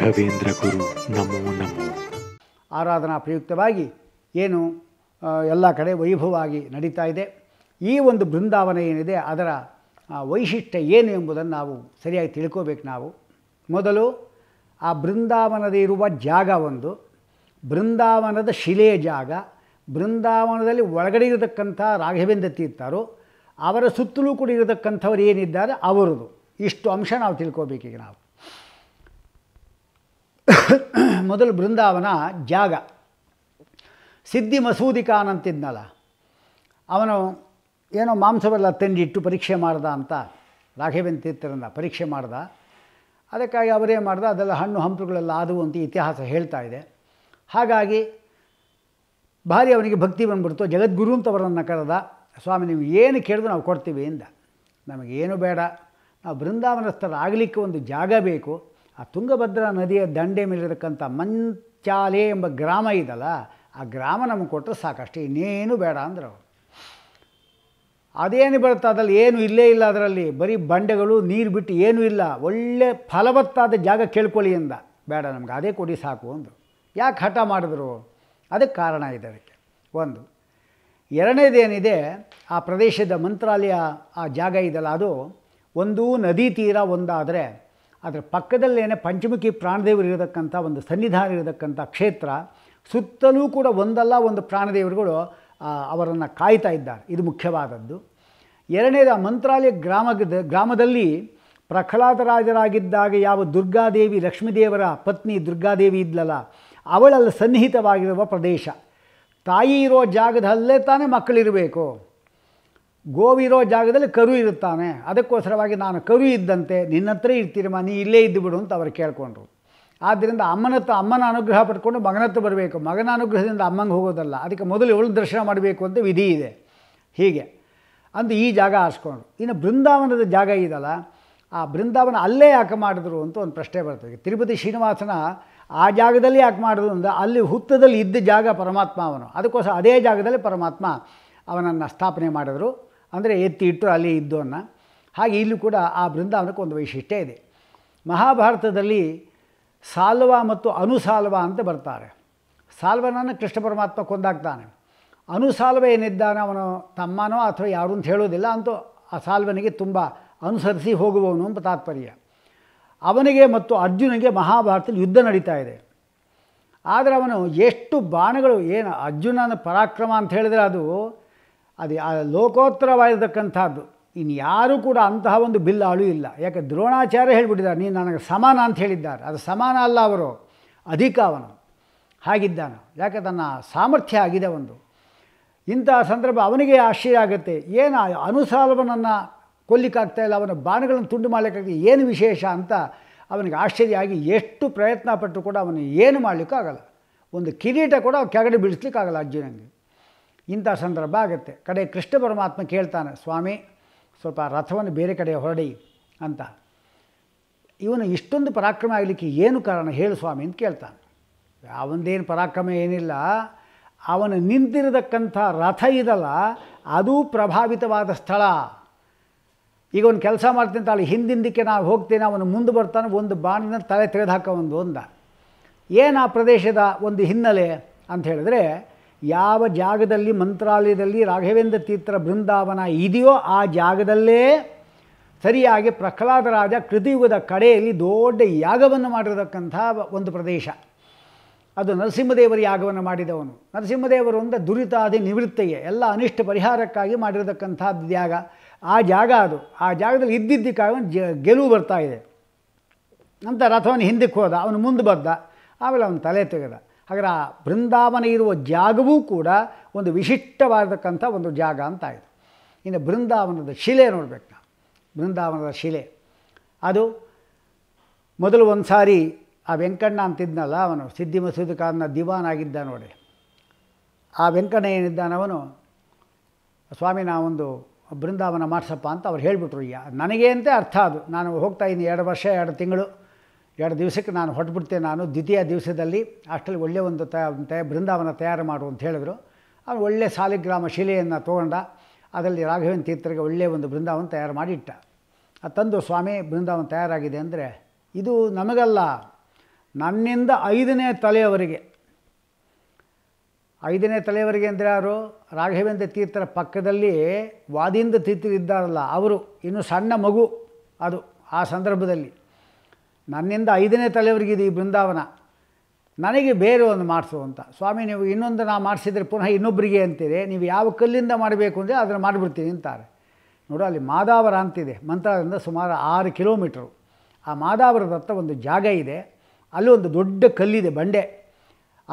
ರಾಘವೇಂದ್ರ ಗುರು ನಮೋ ನಮೋ ಆರಾಧನಾ ಪ್ರಯುಕ್ತವಾಗಿ ಏನು ಎಲ್ಲ ಕಡೆ ವೈಭವವಾಗಿ ನಡೀತಾ ಇದೆ ಈ ಒಂದು ಬೃಂದಾವನ ಏನಿದೆ ಅದರ ವೈಶಿಷ್ಟ್ಯ ಏನು ಎಂಬುದನ್ನು ನಾವು ಸರಿಯಾಗಿ ತಿಳ್ಕೋಬೇಕು ನಾವು ಮೊದಲು ಆ ಬೃಂದಾವನದ ಇರುವ ಜಾಗ ಒಂದು ಬೃಂದಾವನದ ಶಿಲೆಯ ಜಾಗ ಬೃಂದಾವನದಲ್ಲಿ ಒಳಗಡೆ ಇರತಕ್ಕಂಥ ರಾಘವೇಂದ್ರ ತೀರ್ಥರು ಅವರ ಸುತ್ತಲೂ ಕೂಡ ಇರತಕ್ಕಂಥವ್ರು ಏನಿದ್ದಾರೆ ಅವರದು ಇಷ್ಟು ಅಂಶ ನಾವು ತಿಳ್ಕೋಬೇಕೀಗ ನಾವು ಮೊದಲು ಬೃಂದಾವನ ಜಾಗ ಸಿದ್ಧಿ ಮಸೂದಿ ಖಾನ್ ಅವನು ಏನೋ ಮಾಂಸವೆಲ್ಲ ತಂದಿಟ್ಟು ಪರೀಕ್ಷೆ ಮಾಡ್ದ ಅಂತ ರಾಘವೇಂದ್ರ ತೀರ್ಥರನ್ನ ಪರೀಕ್ಷೆ ಮಾಡ್ದ ಅದಕ್ಕಾಗಿ ಅವರೇ ಮಾಡ್ದ ಅದೆಲ್ಲ ಹಣ್ಣು ಹಂಪುಗಳೆಲ್ಲ ಆದವು ಅಂತ ಇತಿಹಾಸ ಹೇಳ್ತಾ ಇದೆ ಹಾಗಾಗಿ ಭಾರಿ ಅವನಿಗೆ ಭಕ್ತಿ ಬಂದ್ಬಿಡ್ತು ಜಗದ್ಗುರು ಅಂತ ಅವರನ್ನು ಕರೆದ ಸ್ವಾಮಿ ನೀವು ಏನು ಕೇಳಿದ್ರು ನಾವು ಕೊಡ್ತೀವಿ ಇಂದ ನಮಗೇನು ಬೇಡ ನಾವು ಬೃಂದಾವನಸ್ಥರ ಆಗಲಿಕ್ಕೆ ಒಂದು ಜಾಗ ಬೇಕು ಆ ತುಂಗಭದ್ರಾ ನದಿಯ ದಂಡೆ ಮೇಲಿರತಕ್ಕಂಥ ಮಂಚಾಲೆ ಎಂಬ ಗ್ರಾಮ ಇದಲ್ಲ ಆ ಗ್ರಾಮ ನಮಗೆ ಕೊಟ್ಟರೆ ಸಾಕಷ್ಟು ಇನ್ನೇನು ಬೇಡ ಅಂದ್ರೆ ಅವರು ಅದೇನು ಬರುತ್ತೆ ಅದರಲ್ಲಿ ಏನು ಇಲ್ಲೇ ಇಲ್ಲ ಅದರಲ್ಲಿ ಬರೀ ಬಂಡೆಗಳು ನೀರು ಬಿಟ್ಟು ಏನೂ ಇಲ್ಲ ಒಳ್ಳೆ ಫಲವತ್ತಾದ ಜಾಗ ಕೇಳ್ಕೊಳ್ಳಿ ಅಂದ ಬೇಡ ನಮ್ಗೆ ಅದೇ ಕೊಡಿ ಸಾಕು ಅಂದರು ಯಾಕೆ ಹಠ ಮಾಡಿದ್ರು ಅದಕ್ಕೆ ಕಾರಣ ಇದೆ ಅದಕ್ಕೆ ಒಂದು ಎರಡನೇದೇನಿದೆ ಆ ಪ್ರದೇಶದ ಮಂತ್ರಾಲಯ ಆ ಜಾಗ ಇದೆಯಲ್ಲ ಅದು ಒಂದೂ ನದಿ ತೀರ ಒಂದಾದರೆ ಅದರ ಪಕ್ಕದಲ್ಲೇನೇ ಪಂಚಮುಖಿ ಪ್ರಾಣದೇವರು ಇರತಕ್ಕಂಥ ಒಂದು ಸನ್ನಿಧಾನ ಇರತಕ್ಕಂಥ ಕ್ಷೇತ್ರ ಸುತ್ತಲೂ ಕೂಡ ಒಂದಲ್ಲ ಒಂದು ಪ್ರಾಣದೇವರುಗಳು ಅವರನ್ನು ಕಾಯ್ತಾ ಇದ್ದಾರೆ ಇದು ಮುಖ್ಯವಾದದ್ದು ಎರಡನೇದು ಮಂತ್ರಾಲಯ ಗ್ರಾಮದ ಗ್ರಾಮದಲ್ಲಿ ಪ್ರಹ್ಲಾದರಾಜರಾಗಿದ್ದಾಗ ಯಾವ ದುರ್ಗಾದೇವಿ ಲಕ್ಷ್ಮೀದೇವರ ಪತ್ನಿ ದುರ್ಗಾದೇವಿ ಇದ್ಲಲ್ಲ ಅವಳಲ್ಲಿ ಸನ್ನಿಹಿತವಾಗಿರುವ ಪ್ರದೇಶ ತಾಯಿ ಇರೋ ಜಾಗದಲ್ಲೇ ತಾನೇ ಮಕ್ಕಳಿರಬೇಕು ಗೋವಿರೋ ಜಾಗದಲ್ಲಿ ಕರು ಇರುತ್ತಾನೆ ಅದಕ್ಕೋಸ್ಕರವಾಗಿ ನಾನು ಕರು ಇದ್ದಂತೆ ನಿನ್ನ ಹತ್ರ ಇರ್ತೀರಮ್ಮ ನೀ ಇಲ್ಲೇ ಇದ್ದು ಬಿಡು ಅಂತ ಅವರು ಕೇಳ್ಕೊಂಡ್ರು ಆದ್ದರಿಂದ ಅಮ್ಮನ ಹತ್ರ ಅಮ್ಮನ ಅನುಗ್ರಹ ಪಡ್ಕೊಂಡು ಮಗನ ಹತ್ರ ಬರಬೇಕು ಮಗನ ಅನುಗ್ರಹದಿಂದ ಅಮ್ಮಂಗೆ ಹೋಗೋದಲ್ಲ ಅದಕ್ಕೆ ಮೊದಲು ಇವಳು ದರ್ಶನ ಮಾಡಬೇಕು ಅಂತ ವಿಧಿ ಇದೆ ಹೀಗೆ ಅಂದು ಈ ಜಾಗ ಆರಿಸ್ಕೊಂಡ್ರು ಇನ್ನು ಬೃಂದಾವನದ ಜಾಗ ಇದಲ್ಲ ಆ ಬೃಂದಾವನ ಅಲ್ಲೇ ಯಾಕೆ ಮಾಡಿದ್ರು ಅಂತ ಒಂದು ಪ್ರಶ್ನೆ ಬರ್ತದೆ ತಿರುಪತಿ ಶ್ರೀನಿವಾಸನ ಆ ಜಾಗದಲ್ಲಿ ಯಾಕೆ ಮಾಡಿದ್ರು ಅಂದರೆ ಅಲ್ಲಿ ಹುತ್ತದಲ್ಲಿ ಇದ್ದ ಜಾಗ ಪರಮಾತ್ಮ ಅವನು ಅದಕ್ಕೋಸ್ಕರ ಅದೇ ಜಾಗದಲ್ಲಿ ಪರಮಾತ್ಮ ಅವನನ್ನು ಸ್ಥಾಪನೆ ಮಾಡಿದ್ರು ಅಂದರೆ ಎತ್ತಿ ಇಟ್ಟು ಅಲ್ಲಿ ಅನ್ನ ಹಾಗೆ ಇಲ್ಲೂ ಕೂಡ ಆ ಬೃಂದಾವನಕ್ಕೆ ಒಂದು ವೈಶಿಷ್ಟ್ಯ ಇದೆ ಮಹಾಭಾರತದಲ್ಲಿ ಸಾಲ್ವ ಮತ್ತು ಅನುಸಾಲ್ವ ಅಂತ ಬರ್ತಾರೆ ಸಾಲ್ವನನ್ನು ಕೃಷ್ಣ ಪರಮಾತ್ಮ ಕೊಂದಾಗ್ತಾನೆ ಅನುಸಾಲ್ವ ಏನಿದ್ದಾನೆ ಅವನು ತಮ್ಮನೋ ಅಥವಾ ಯಾರು ಅಂತ ಹೇಳೋದಿಲ್ಲ ಅಂತೂ ಆ ಸಾಲ್ವನಿಗೆ ತುಂಬ ಅನುಸರಿಸಿ ಹೋಗುವವನು ಅಂತ ತಾತ್ಪರ್ಯ ಅವನಿಗೆ ಮತ್ತು ಅರ್ಜುನಿಗೆ ಮಹಾಭಾರತದಲ್ಲಿ ಯುದ್ಧ ನಡೀತಾ ಇದೆ ಆದರೆ ಅವನು ಎಷ್ಟು ಬಾಣಗಳು ಏನು ಅರ್ಜುನನ ಪರಾಕ್ರಮ ಅಂತ ಹೇಳಿದ್ರೆ ಅದು ಅದು ಲೋಕೋತ್ತರವಾಗಿರ್ತಕ್ಕಂಥದ್ದು ಇನ್ನು ಯಾರೂ ಕೂಡ ಅಂತಹ ಒಂದು ಬಿಲ್ಲಾಳು ಇಲ್ಲ ಯಾಕೆ ದ್ರೋಣಾಚಾರ್ಯ ಹೇಳಿಬಿಟ್ಟಿದ್ದಾರೆ ನೀನು ನನಗೆ ಸಮಾನ ಅಂತ ಹೇಳಿದ್ದಾರೆ ಅದು ಸಮಾನ ಅಲ್ಲ ಅವರು ಅಧಿಕ ಅವನು ಹಾಗಿದ್ದಾನೆ ಯಾಕೆ ತನ್ನ ಸಾಮರ್ಥ್ಯ ಆಗಿದೆ ಒಂದು ಇಂಥ ಸಂದರ್ಭ ಅವನಿಗೆ ಆಶ್ಚರ್ಯ ಆಗುತ್ತೆ ಏನು ಅನುಸಾಲವನನ್ನು ಕೊಲ್ಲಿಕ್ಕಾಗ್ತಾ ಇಲ್ಲ ಅವನ ಬಾಣಗಳನ್ನು ತುಂಡು ಮಾಡಲಿಕ್ಕಾಗಿ ಏನು ವಿಶೇಷ ಅಂತ ಅವನಿಗೆ ಆಶ್ಚರ್ಯ ಆಗಿ ಎಷ್ಟು ಪ್ರಯತ್ನ ಪಟ್ಟು ಕೂಡ ಅವನು ಏನು ಆಗಲ್ಲ ಒಂದು ಕಿರೀಟ ಕೂಡ ಕೆಳಗಡೆ ಬಿಡಿಸ್ಲಿಕ್ಕಾಗಲ್ಲ ಅರ್ಜುನನಿಗೆ ಇಂಥ ಸಂದರ್ಭ ಆಗುತ್ತೆ ಕಡೆ ಕೃಷ್ಣ ಪರಮಾತ್ಮ ಕೇಳ್ತಾನೆ ಸ್ವಾಮಿ ಸ್ವಲ್ಪ ರಥವನ್ನು ಬೇರೆ ಕಡೆ ಹೊರಡಿ ಅಂತ ಇವನು ಇಷ್ಟೊಂದು ಪರಾಕ್ರಮ ಆಗಲಿಕ್ಕೆ ಏನು ಕಾರಣ ಹೇಳು ಸ್ವಾಮಿ ಅಂತ ಕೇಳ್ತಾನೆ ಅವನದೇನು ಪರಾಕ್ರಮ ಏನಿಲ್ಲ ಅವನು ನಿಂತಿರತಕ್ಕಂಥ ರಥ ಇದಲ್ಲ ಅದೂ ಪ್ರಭಾವಿತವಾದ ಸ್ಥಳ ಈಗ ಒಂದು ಕೆಲಸ ಮಾಡ್ತೀನಿ ತಾಳೆ ಹಿಂದಿಂದಕ್ಕೆ ನಾವು ಹೋಗ್ತೇನೆ ಅವನು ಮುಂದೆ ಬರ್ತಾನೆ ಒಂದು ಬಾಣಿನ ತಲೆ ತೆಗೆದು ಒಂದು ಒಂದ ಏನು ಆ ಪ್ರದೇಶದ ಒಂದು ಹಿನ್ನೆಲೆ ಅಂತ ಹೇಳಿದ್ರೆ ಯಾವ ಜಾಗದಲ್ಲಿ ಮಂತ್ರಾಲಯದಲ್ಲಿ ರಾಘವೇಂದ್ರ ತೀರ್ಥರ ಬೃಂದಾವನ ಇದೆಯೋ ಆ ಜಾಗದಲ್ಲೇ ಸರಿಯಾಗಿ ಪ್ರಹ್ಲಾದರಾಜ ಕೃತಿಯುಗದ ಕಡೆಯಲ್ಲಿ ದೊಡ್ಡ ಯಾಗವನ್ನು ಮಾಡಿರತಕ್ಕಂಥ ಒಂದು ಪ್ರದೇಶ ಅದು ನರಸಿಂಹದೇವರ ಯಾಗವನ್ನು ಮಾಡಿದವನು ನರಸಿಂಹದೇವರು ಒಂದು ದುರಿತಾದಿ ನಿವೃತ್ತಿಗೆ ಎಲ್ಲ ಅನಿಷ್ಟ ಪರಿಹಾರಕ್ಕಾಗಿ ಮಾಡಿರತಕ್ಕಂಥ ಯಾಗ ಆ ಜಾಗ ಅದು ಆ ಜಾಗದಲ್ಲಿ ಇದ್ದಿದ್ದಕ್ಕಾಗಿ ಜ ಗೆಲುವು ಬರ್ತಾ ಇದೆ ನಂತರ ರಥವನ್ನು ಹಿಂದಕ್ಕೆ ಹೋದ ಅವನು ಮುಂದೆ ಬದ್ದ ಆಮೇಲೆ ಅವನು ತಲೆ ತೆಗೆದ ಹಾಗಾದ್ರೆ ಆ ಬೃಂದಾವನ ಇರುವ ಜಾಗವೂ ಕೂಡ ಒಂದು ವಿಶಿಷ್ಟವಾದಕ್ಕಂಥ ಒಂದು ಜಾಗ ಅಂತ ಇದು ಇನ್ನು ಬೃಂದಾವನದ ಶಿಲೆ ನೋಡಬೇಕು ನಾವು ಬೃಂದಾವನದ ಶಿಲೆ ಅದು ಮೊದಲು ಒಂದು ಸಾರಿ ಆ ವೆಂಕಣ್ಣ ಅಂತಿದ್ನಲ್ಲ ಅವನು ಸಿದ್ಧಿ ಮಸೂದ್ ಖಾನ್ನ ದಿವಾನ್ ಆಗಿದ್ದ ನೋಡಿ ಆ ವೆಂಕಣ್ಣ ಅವನು ಸ್ವಾಮಿ ಒಂದು ಬೃಂದಾವನ ಮಾಡಿಸಪ್ಪ ಅಂತ ಅವ್ರು ಹೇಳಿಬಿಟ್ರು ಯಾ ನನಗೆ ಅರ್ಥ ಅದು ನಾನು ಹೋಗ್ತಾಯಿದ್ದೀನಿ ಎರಡು ವರ್ಷ ಎರಡು ತಿಂಗಳು ಎರಡು ದಿವಸಕ್ಕೆ ನಾನು ಹೊಟ್ಟುಬಿಡ್ತೇನೆ ನಾನು ದ್ವಿತೀಯ ದಿವಸದಲ್ಲಿ ಅಷ್ಟರಲ್ಲಿ ಒಳ್ಳೆಯ ಒಂದು ತಯ ಬೃಂದಾವನ ತಯಾರು ಮಾಡು ಅಂತ ಹೇಳಿದ್ರು ಅವನು ಒಳ್ಳೆಯ ಸಾಲಿಗ್ರಾಮ ಶಿಲೆಯನ್ನು ತೊಗೊಂಡ ಅದರಲ್ಲಿ ರಾಘವೇಂದ್ರ ತೀರ್ಥರಿಗೆ ಒಳ್ಳೆಯ ಒಂದು ಬೃಂದಾವನ ತಯಾರು ಮಾಡಿಟ್ಟ ಆ ತಂದು ಸ್ವಾಮಿ ಬೃಂದಾವನ ತಯಾರಾಗಿದೆ ಅಂದರೆ ಇದು ನಮಗಲ್ಲ ನನ್ನಿಂದ ಐದನೇ ತಲೆಯವರಿಗೆ ಐದನೇ ತಲೆಯವರಿಗೆ ಅಂದರೆ ಯಾರು ರಾಘವೇಂದ್ರ ತೀರ್ಥರ ಪಕ್ಕದಲ್ಲಿ ವಾದಿಂದ ಇದ್ದಾರಲ್ಲ ಅವರು ಇನ್ನು ಸಣ್ಣ ಮಗು ಅದು ಆ ಸಂದರ್ಭದಲ್ಲಿ ನನ್ನಿಂದ ಐದನೇ ತಲೆವರೆಗಿದೆ ಇದು ಈ ಬೃಂದಾವನ ನನಗೆ ಬೇರೆ ಒಂದು ಮಾಡಿಸು ಅಂತ ಸ್ವಾಮಿ ನೀವು ಇನ್ನೊಂದು ನಾ ಮಾಡಿಸಿದರೆ ಪುನಃ ಇನ್ನೊಬ್ಬರಿಗೆ ಅಂತೀರಿ ನೀವು ಯಾವ ಕಲ್ಲಿಂದ ಮಾಡಬೇಕು ಅಂದರೆ ಅದನ್ನು ಮಾಡಿಬಿಡ್ತೀನಿ ಅಂತಾರೆ ನೋಡು ಅಲ್ಲಿ ಮಾದಾವರ ಅಂತಿದೆ ಮಂತ್ರದಿಂದ ಸುಮಾರು ಆರು ಕಿಲೋಮೀಟ್ರು ಆ ಮಾದಾವರದ ಒಂದು ಜಾಗ ಇದೆ ಅಲ್ಲಿ ಒಂದು ದೊಡ್ಡ ಕಲ್ಲಿದೆ ಬಂಡೆ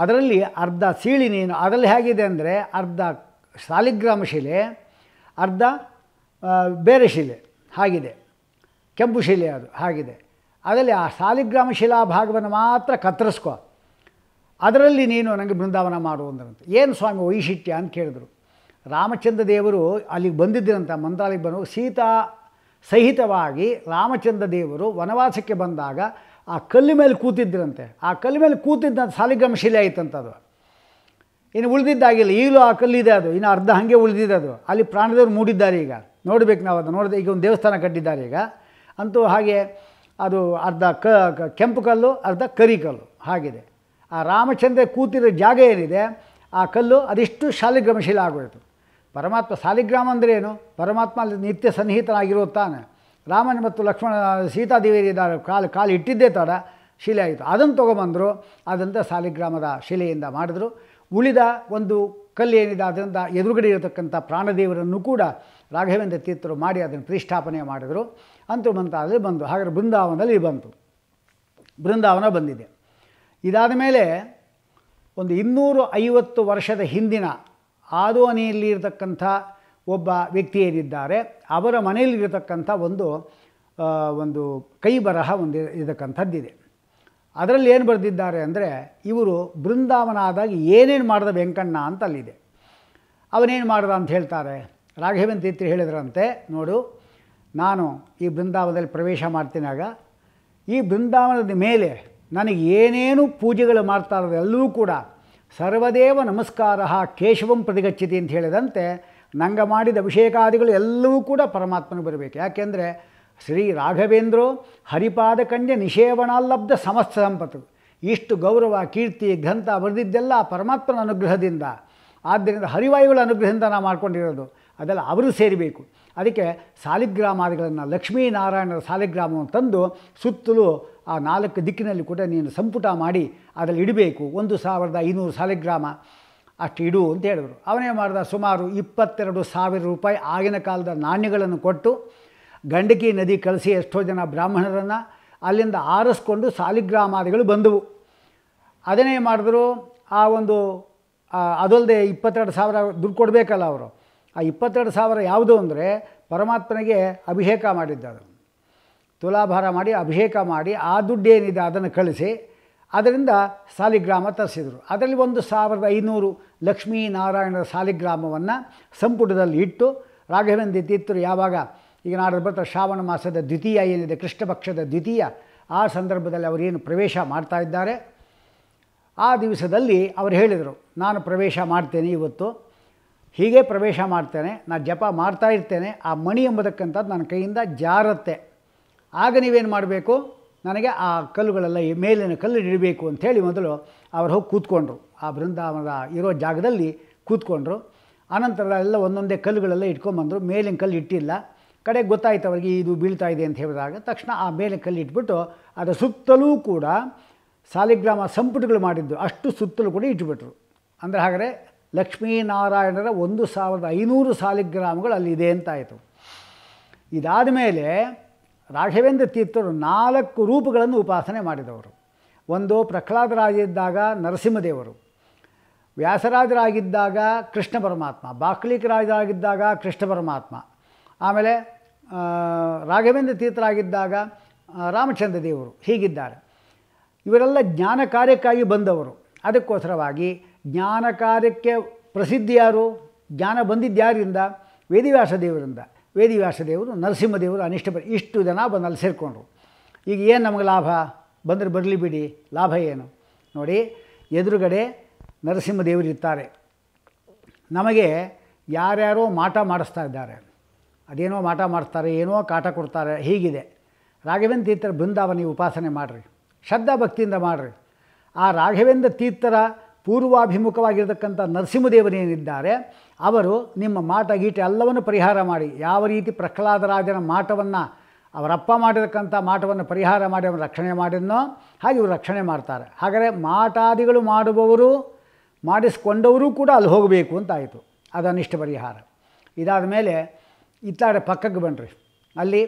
ಅದರಲ್ಲಿ ಅರ್ಧ ಸೀಳಿ ನೀನು ಅದರಲ್ಲಿ ಹೇಗಿದೆ ಅಂದರೆ ಅರ್ಧ ಸಾಲಿಗ್ರಾಮ ಶಿಲೆ ಅರ್ಧ ಬೇರೆ ಶಿಲೆ ಹಾಗಿದೆ ಕೆಂಪು ಶಿಲೆ ಅದು ಹಾಗಿದೆ ಅದರಲ್ಲಿ ಆ ಸಾಲಿಗ್ರಾಮ ಶಿಲಾ ಭಾಗವನ್ನು ಮಾತ್ರ ಕತ್ತರಿಸ್ಕೊ ಅದರಲ್ಲಿ ನೀನು ನನಗೆ ಬೃಂದಾವನ ಮಾಡು ಏನು ಸ್ವಾಮಿ ವೈಶಿಷ್ಟ್ಯ ಅಂತ ಕೇಳಿದ್ರು ರಾಮಚಂದ್ರ ದೇವರು ಅಲ್ಲಿಗೆ ಬಂದಿದ್ದಿರಂತ ಮಂತ್ರಾಲಯಕ್ಕೆ ಬಂದು ಸೀತಾ ಸಹಿತವಾಗಿ ರಾಮಚಂದ್ರ ದೇವರು ವನವಾಸಕ್ಕೆ ಬಂದಾಗ ಆ ಕಲ್ಲು ಮೇಲೆ ಕೂತಿದ್ದರಂತೆ ಆ ಕಲ್ಲು ಮೇಲೆ ಕೂತಿದ್ದ ಸಾಲಿಗ್ರಾಮ ಶಿಲೆ ಆಯಿತಂತದು ಇನ್ನು ಉಳಿದಿದ್ದಾಗಿಲ್ಲ ಈಗಲೂ ಆ ಕಲ್ಲಿದೆ ಅದು ಇನ್ನು ಅರ್ಧ ಹಾಗೆ ಉಳಿದಿದೆ ಅದು ಅಲ್ಲಿ ಪ್ರಾಣದೇವರು ಮೂಡಿದ್ದಾರೆ ಈಗ ನೋಡಬೇಕು ನಾವು ಅದು ನೋಡಿದೆ ಈಗ ಒಂದು ದೇವಸ್ಥಾನ ಕಟ್ಟಿದ್ದಾರೆ ಈಗ ಅಂತೂ ಹಾಗೆ ಅದು ಅರ್ಧ ಕ ಕೆಂಪು ಕಲ್ಲು ಅರ್ಧ ಕರಿ ಕಲ್ಲು ಹಾಗಿದೆ ಆ ರಾಮಚಂದ್ರ ಕೂತಿರೋ ಜಾಗ ಏನಿದೆ ಆ ಕಲ್ಲು ಅದಿಷ್ಟು ಶಾಲಿಗ್ರಾಮಶೀಲ ಆಗೋಯಿತು ಪರಮಾತ್ಮ ಶಾಲಿಗ್ರಾಮ ಅಂದರೆ ಏನು ಪರಮಾತ್ಮ ಅಲ್ಲಿ ನಿತ್ಯ ಸನ್ನಿಹಿತನಾಗಿರೋ ತಾನೆ ರಾಮನ ಮತ್ತು ಲಕ್ಷ್ಮಣ ಸೀತಾದೇವಿಯ ಕಾಲು ಕಾಲು ಇಟ್ಟಿದ್ದೇ ತಡ ಶಿಲೆ ಆಯಿತು ಅದನ್ನು ತೊಗೊಂಬಂದರು ಅದಂತ ಸಾಲಿಗ್ರಾಮದ ಶಿಲೆಯಿಂದ ಮಾಡಿದ್ರು ಉಳಿದ ಒಂದು ಕಲ್ಲು ಏನಿದೆ ಅದರಿಂದ ಎದುರುಗಡೆ ಇರತಕ್ಕಂಥ ಪ್ರಾಣದೇವರನ್ನು ಕೂಡ ರಾಘವೇಂದ್ರ ತೀರ್ಥರು ಮಾಡಿ ಅದನ್ನು ಪ್ರತಿಷ್ಠಾಪನೆ ಮಾಡಿದರು ಅಂತೂ ಬಂತಾದಲ್ಲಿ ಬಂತು ಹಾಗಾದ್ರೆ ಬೃಂದಾವನದಲ್ಲಿ ಬಂತು ಬೃಂದಾವನ ಬಂದಿದೆ ಇದಾದ ಮೇಲೆ ಒಂದು ಇನ್ನೂರು ಐವತ್ತು ವರ್ಷದ ಹಿಂದಿನ ಇರತಕ್ಕಂಥ ಒಬ್ಬ ವ್ಯಕ್ತಿ ಏನಿದ್ದಾರೆ ಅವರ ಮನೆಯಲ್ಲಿರತಕ್ಕಂಥ ಒಂದು ಒಂದು ಕೈ ಬರಹ ಒಂದು ಇರತಕ್ಕಂಥದ್ದಿದೆ ಅದರಲ್ಲಿ ಏನು ಬರೆದಿದ್ದಾರೆ ಅಂದರೆ ಇವರು ಬೃಂದಾವನ ಆದಾಗ ಏನೇನು ಮಾಡಿದ ವೆಂಕಣ್ಣ ಅಂತ ಅಲ್ಲಿದೆ ಅವನೇನು ಮಾಡ್ದ ಅಂತ ಹೇಳ್ತಾರೆ ರಾಘವೇಂದ್ರ ತೀರ್ಥಿ ಹೇಳಿದ್ರಂತೆ ನೋಡು ನಾನು ಈ ಬೃಂದಾವನದಲ್ಲಿ ಪ್ರವೇಶ ಮಾಡ್ತೀನಾಗ ಈ ಬೃಂದಾವನದ ಮೇಲೆ ನನಗೆ ಏನೇನು ಪೂಜೆಗಳು ಮಾಡ್ತಾ ಇರೋದು ಎಲ್ಲವೂ ಕೂಡ ಸರ್ವದೇವ ನಮಸ್ಕಾರ ಕೇಶವಂ ಪ್ರತಿಗಚ್ಚಿತಿ ಅಂತ ಹೇಳಿದಂತೆ ನಂಗ ಮಾಡಿದ ಅಭಿಷೇಕಾದಿಗಳು ಎಲ್ಲವೂ ಕೂಡ ಪರಮಾತ್ಮನಿಗೆ ಬರಬೇಕು ಯಾಕೆಂದರೆ ಶ್ರೀ ಹರಿಪಾದ ಕಂಡ ನಿಷೇವಣಾಲಬ್ಧ ಸಮಸ್ತ ಸಂಪತ್ತು ಇಷ್ಟು ಗೌರವ ಕೀರ್ತಿ ಗ್ರಂಥ ಬರೆದಿದ್ದೆಲ್ಲ ಪರಮಾತ್ಮನ ಅನುಗ್ರಹದಿಂದ ಆದ್ದರಿಂದ ಹರಿವಾಯುಗಳ ಅನುಗ್ರಹದಿಂದ ನಾವು ಮಾಡ್ಕೊಂಡಿರೋದು ಅದೆಲ್ಲ ಅವರು ಸೇರಿಬೇಕು ಅದಕ್ಕೆ ಸಾಲಿಗ್ರಾಮಾದಿಗಳನ್ನು ಲಕ್ಷ್ಮೀನಾರಾಯಣರ ಸಾಲಿಗ್ರಾಮವನ್ನು ತಂದು ಸುತ್ತಲೂ ಆ ನಾಲ್ಕು ದಿಕ್ಕಿನಲ್ಲಿ ಕೂಡ ನೀನು ಸಂಪುಟ ಮಾಡಿ ಅದರಲ್ಲಿ ಇಡಬೇಕು ಒಂದು ಸಾವಿರದ ಐನೂರು ಸಾಲಿಗ್ರಾಮ ಅಷ್ಟು ಇಡು ಅಂತ ಹೇಳಿದರು ಅವನೇ ಮಾಡಿದ ಸುಮಾರು ಇಪ್ಪತ್ತೆರಡು ಸಾವಿರ ರೂಪಾಯಿ ಆಗಿನ ಕಾಲದ ನಾಣ್ಯಗಳನ್ನು ಕೊಟ್ಟು ಗಂಡಕಿ ನದಿ ಕಳಿಸಿ ಎಷ್ಟೋ ಜನ ಬ್ರಾಹ್ಮಣರನ್ನು ಅಲ್ಲಿಂದ ಆರಿಸ್ಕೊಂಡು ಸಾಲಿಗ್ರಾಮಾದಿಗಳು ಬಂದವು ಅದನ್ನೇ ಮಾಡಿದ್ರು ಆ ಒಂದು ಅದಲ್ಲದೆ ಇಪ್ಪತ್ತೆರಡು ಸಾವಿರ ದುಡ್ಡು ಕೊಡಬೇಕಲ್ಲ ಅವರು ಆ ಇಪ್ಪತ್ತೆರಡು ಸಾವಿರ ಯಾವುದು ಅಂದರೆ ಪರಮಾತ್ಮನಿಗೆ ಅಭಿಷೇಕ ಮಾಡಿದ್ದ ತುಲಾಭಾರ ಮಾಡಿ ಅಭಿಷೇಕ ಮಾಡಿ ಆ ಏನಿದೆ ಅದನ್ನು ಕಳಿಸಿ ಅದರಿಂದ ಸಾಲಿಗ್ರಾಮ ತರಿಸಿದರು ಅದರಲ್ಲಿ ಒಂದು ಸಾವಿರದ ಐನೂರು ಲಕ್ಷ್ಮೀನಾರಾಯಣರ ಸಾಲಿಗ್ರಾಮವನ್ನು ಸಂಪುಟದಲ್ಲಿ ಇಟ್ಟು ರಾಘವೇಂದ್ರ ತೀರ್ಥರು ಯಾವಾಗ ಈಗ ನಾಡ ಬರ್ತಾ ಶ್ರಾವಣ ಮಾಸದ ದ್ವಿತೀಯ ಏನಿದೆ ಕೃಷ್ಣಪಕ್ಷದ ದ್ವಿತೀಯ ಆ ಸಂದರ್ಭದಲ್ಲಿ ಅವರೇನು ಪ್ರವೇಶ ಮಾಡ್ತಾ ಇದ್ದಾರೆ ಆ ದಿವಸದಲ್ಲಿ ಅವರು ಹೇಳಿದರು ನಾನು ಪ್ರವೇಶ ಮಾಡ್ತೇನೆ ಇವತ್ತು ಹೀಗೆ ಪ್ರವೇಶ ಮಾಡ್ತೇನೆ ನಾನು ಜಪ ಮಾಡ್ತಾ ಇರ್ತೇನೆ ಆ ಮಣಿ ಎಂಬತಕ್ಕಂಥದ್ದು ನನ್ನ ಕೈಯಿಂದ ಜಾರತ್ತೆ ಆಗ ನೀವೇನು ಮಾಡಬೇಕು ನನಗೆ ಆ ಕಲ್ಲುಗಳೆಲ್ಲ ಮೇಲಿನ ಕಲ್ಲು ಇಡಬೇಕು ಅಂಥೇಳಿ ಮೊದಲು ಅವರು ಹೋಗಿ ಕೂತ್ಕೊಂಡ್ರು ಆ ಬೃಂದಾವನದ ಇರೋ ಜಾಗದಲ್ಲಿ ಕೂತ್ಕೊಂಡ್ರು ಆನಂತರ ಎಲ್ಲ ಒಂದೊಂದೇ ಕಲ್ಲುಗಳೆಲ್ಲ ಇಟ್ಕೊಂಬಂದರು ಮೇಲಿನ ಕಲ್ಲು ಇಟ್ಟಿಲ್ಲ ಕಡೆ ಗೊತ್ತಾಯ್ತು ಅವರಿಗೆ ಇದು ಬೀಳ್ತಾ ಇದೆ ಅಂತ ಹೇಳಿದಾಗ ತಕ್ಷಣ ಆ ಮೇಲಿನ ಕಲ್ಲು ಇಟ್ಬಿಟ್ಟು ಅದರ ಸುತ್ತಲೂ ಕೂಡ ಸಾಲಿಗ್ರಾಮ ಸಂಪುಟಗಳು ಮಾಡಿದ್ದು ಅಷ್ಟು ಸುತ್ತಲೂ ಕೂಡ ಇಟ್ಬಿಟ್ರು ಅಂದರೆ ಹಾಗಾದರೆ ಲಕ್ಷ್ಮೀನಾರಾಯಣರ ಒಂದು ಸಾವಿರದ ಐನೂರು ಸಾಲಿಗ್ರಾಮಗಳು ಅಲ್ಲಿದೆ ಅಂತಾಯಿತು ಇದಾದ ಮೇಲೆ ರಾಘವೇಂದ್ರ ತೀರ್ಥರು ನಾಲ್ಕು ರೂಪಗಳನ್ನು ಉಪಾಸನೆ ಮಾಡಿದವರು ಒಂದು ಪ್ರಹ್ಲಾದರಾಗಿದ್ದಾಗ ನರಸಿಂಹದೇವರು ವ್ಯಾಸರಾಜರಾಗಿದ್ದಾಗ ಕೃಷ್ಣ ಪರಮಾತ್ಮ ಬಾಕ್ಲಿಕರಾಜರಾಗಿದ್ದಾಗ ಕೃಷ್ಣ ಪರಮಾತ್ಮ ಆಮೇಲೆ ರಾಘವೇಂದ್ರ ತೀರ್ಥರಾಗಿದ್ದಾಗ ರಾಮಚಂದ್ರ ದೇವರು ಹೀಗಿದ್ದಾರೆ ಇವರೆಲ್ಲ ಜ್ಞಾನ ಕಾರ್ಯಕ್ಕಾಗಿ ಬಂದವರು ಅದಕ್ಕೋಸ್ಕರವಾಗಿ ಜ್ಞಾನ ಕಾರ್ಯಕ್ಕೆ ಪ್ರಸಿದ್ಧಿ ಯಾರು ಜ್ಞಾನ ಬಂದಿದ್ದು ಯಾರಿಂದ ವೇದಿವ್ಯಾಸ ದೇವರಿಂದ ವೇದಿವ್ಯಾಸ ದೇವರು ನರಸಿಂಹದೇವರು ಅನಿಷ್ಟ ಇಷ್ಟು ಜನ ಬಂದಲ್ಲಿ ಸೇರಿಕೊಂಡ್ರು ಈಗ ಏನು ನಮಗೆ ಲಾಭ ಬಂದರೆ ಬರಲಿ ಬಿಡಿ ಲಾಭ ಏನು ನೋಡಿ ಎದುರುಗಡೆ ಇರ್ತಾರೆ ನಮಗೆ ಯಾರ್ಯಾರೋ ಮಾಟ ಮಾಡಿಸ್ತಾ ಇದ್ದಾರೆ ಅದೇನೋ ಮಾಟ ಮಾಡಿಸ್ತಾರೆ ಏನೋ ಕಾಟ ಕೊಡ್ತಾರೆ ಹೀಗಿದೆ ರಾಘವೇಂದ್ರ ತೀರ್ಥರ ಬೃಂದಾವ ಉಪಾಸನೆ ಮಾಡಿರಿ ಶ್ರದ್ಧಾ ಭಕ್ತಿಯಿಂದ ಮಾಡಿರಿ ಆ ರಾಘವೇಂದ್ರ ತೀರ್ಥರ ಪೂರ್ವಾಭಿಮುಖವಾಗಿರತಕ್ಕಂಥ ನರಸಿಂಹದೇವನೇನಿದ್ದಾರೆ ಅವರು ನಿಮ್ಮ ಮಾಟ ಗೀಟ ಎಲ್ಲವನ್ನು ಪರಿಹಾರ ಮಾಡಿ ಯಾವ ರೀತಿ ಪ್ರಹ್ಲಾದರಾಜನ ಮಾಟವನ್ನು ಅವರಪ್ಪ ಮಾಡಿರತಕ್ಕಂಥ ಮಾಟವನ್ನು ಪರಿಹಾರ ಮಾಡಿ ಅವರು ರಕ್ಷಣೆ ಮಾಡಿದ್ನೋ ಹಾಗೆ ಇವರು ರಕ್ಷಣೆ ಮಾಡ್ತಾರೆ ಹಾಗಾದರೆ ಮಾಟಾದಿಗಳು ಮಾಡುವವರು ಮಾಡಿಸ್ಕೊಂಡವರು ಕೂಡ ಅಲ್ಲಿ ಹೋಗಬೇಕು ಅಂತಾಯಿತು ಅದನ್ನಿಷ್ಟ ಪರಿಹಾರ ಇದಾದ ಮೇಲೆ ಇತ್ತಾಡೆ ಪಕ್ಕಕ್ಕೆ ಬನ್ನಿರಿ ಅಲ್ಲಿ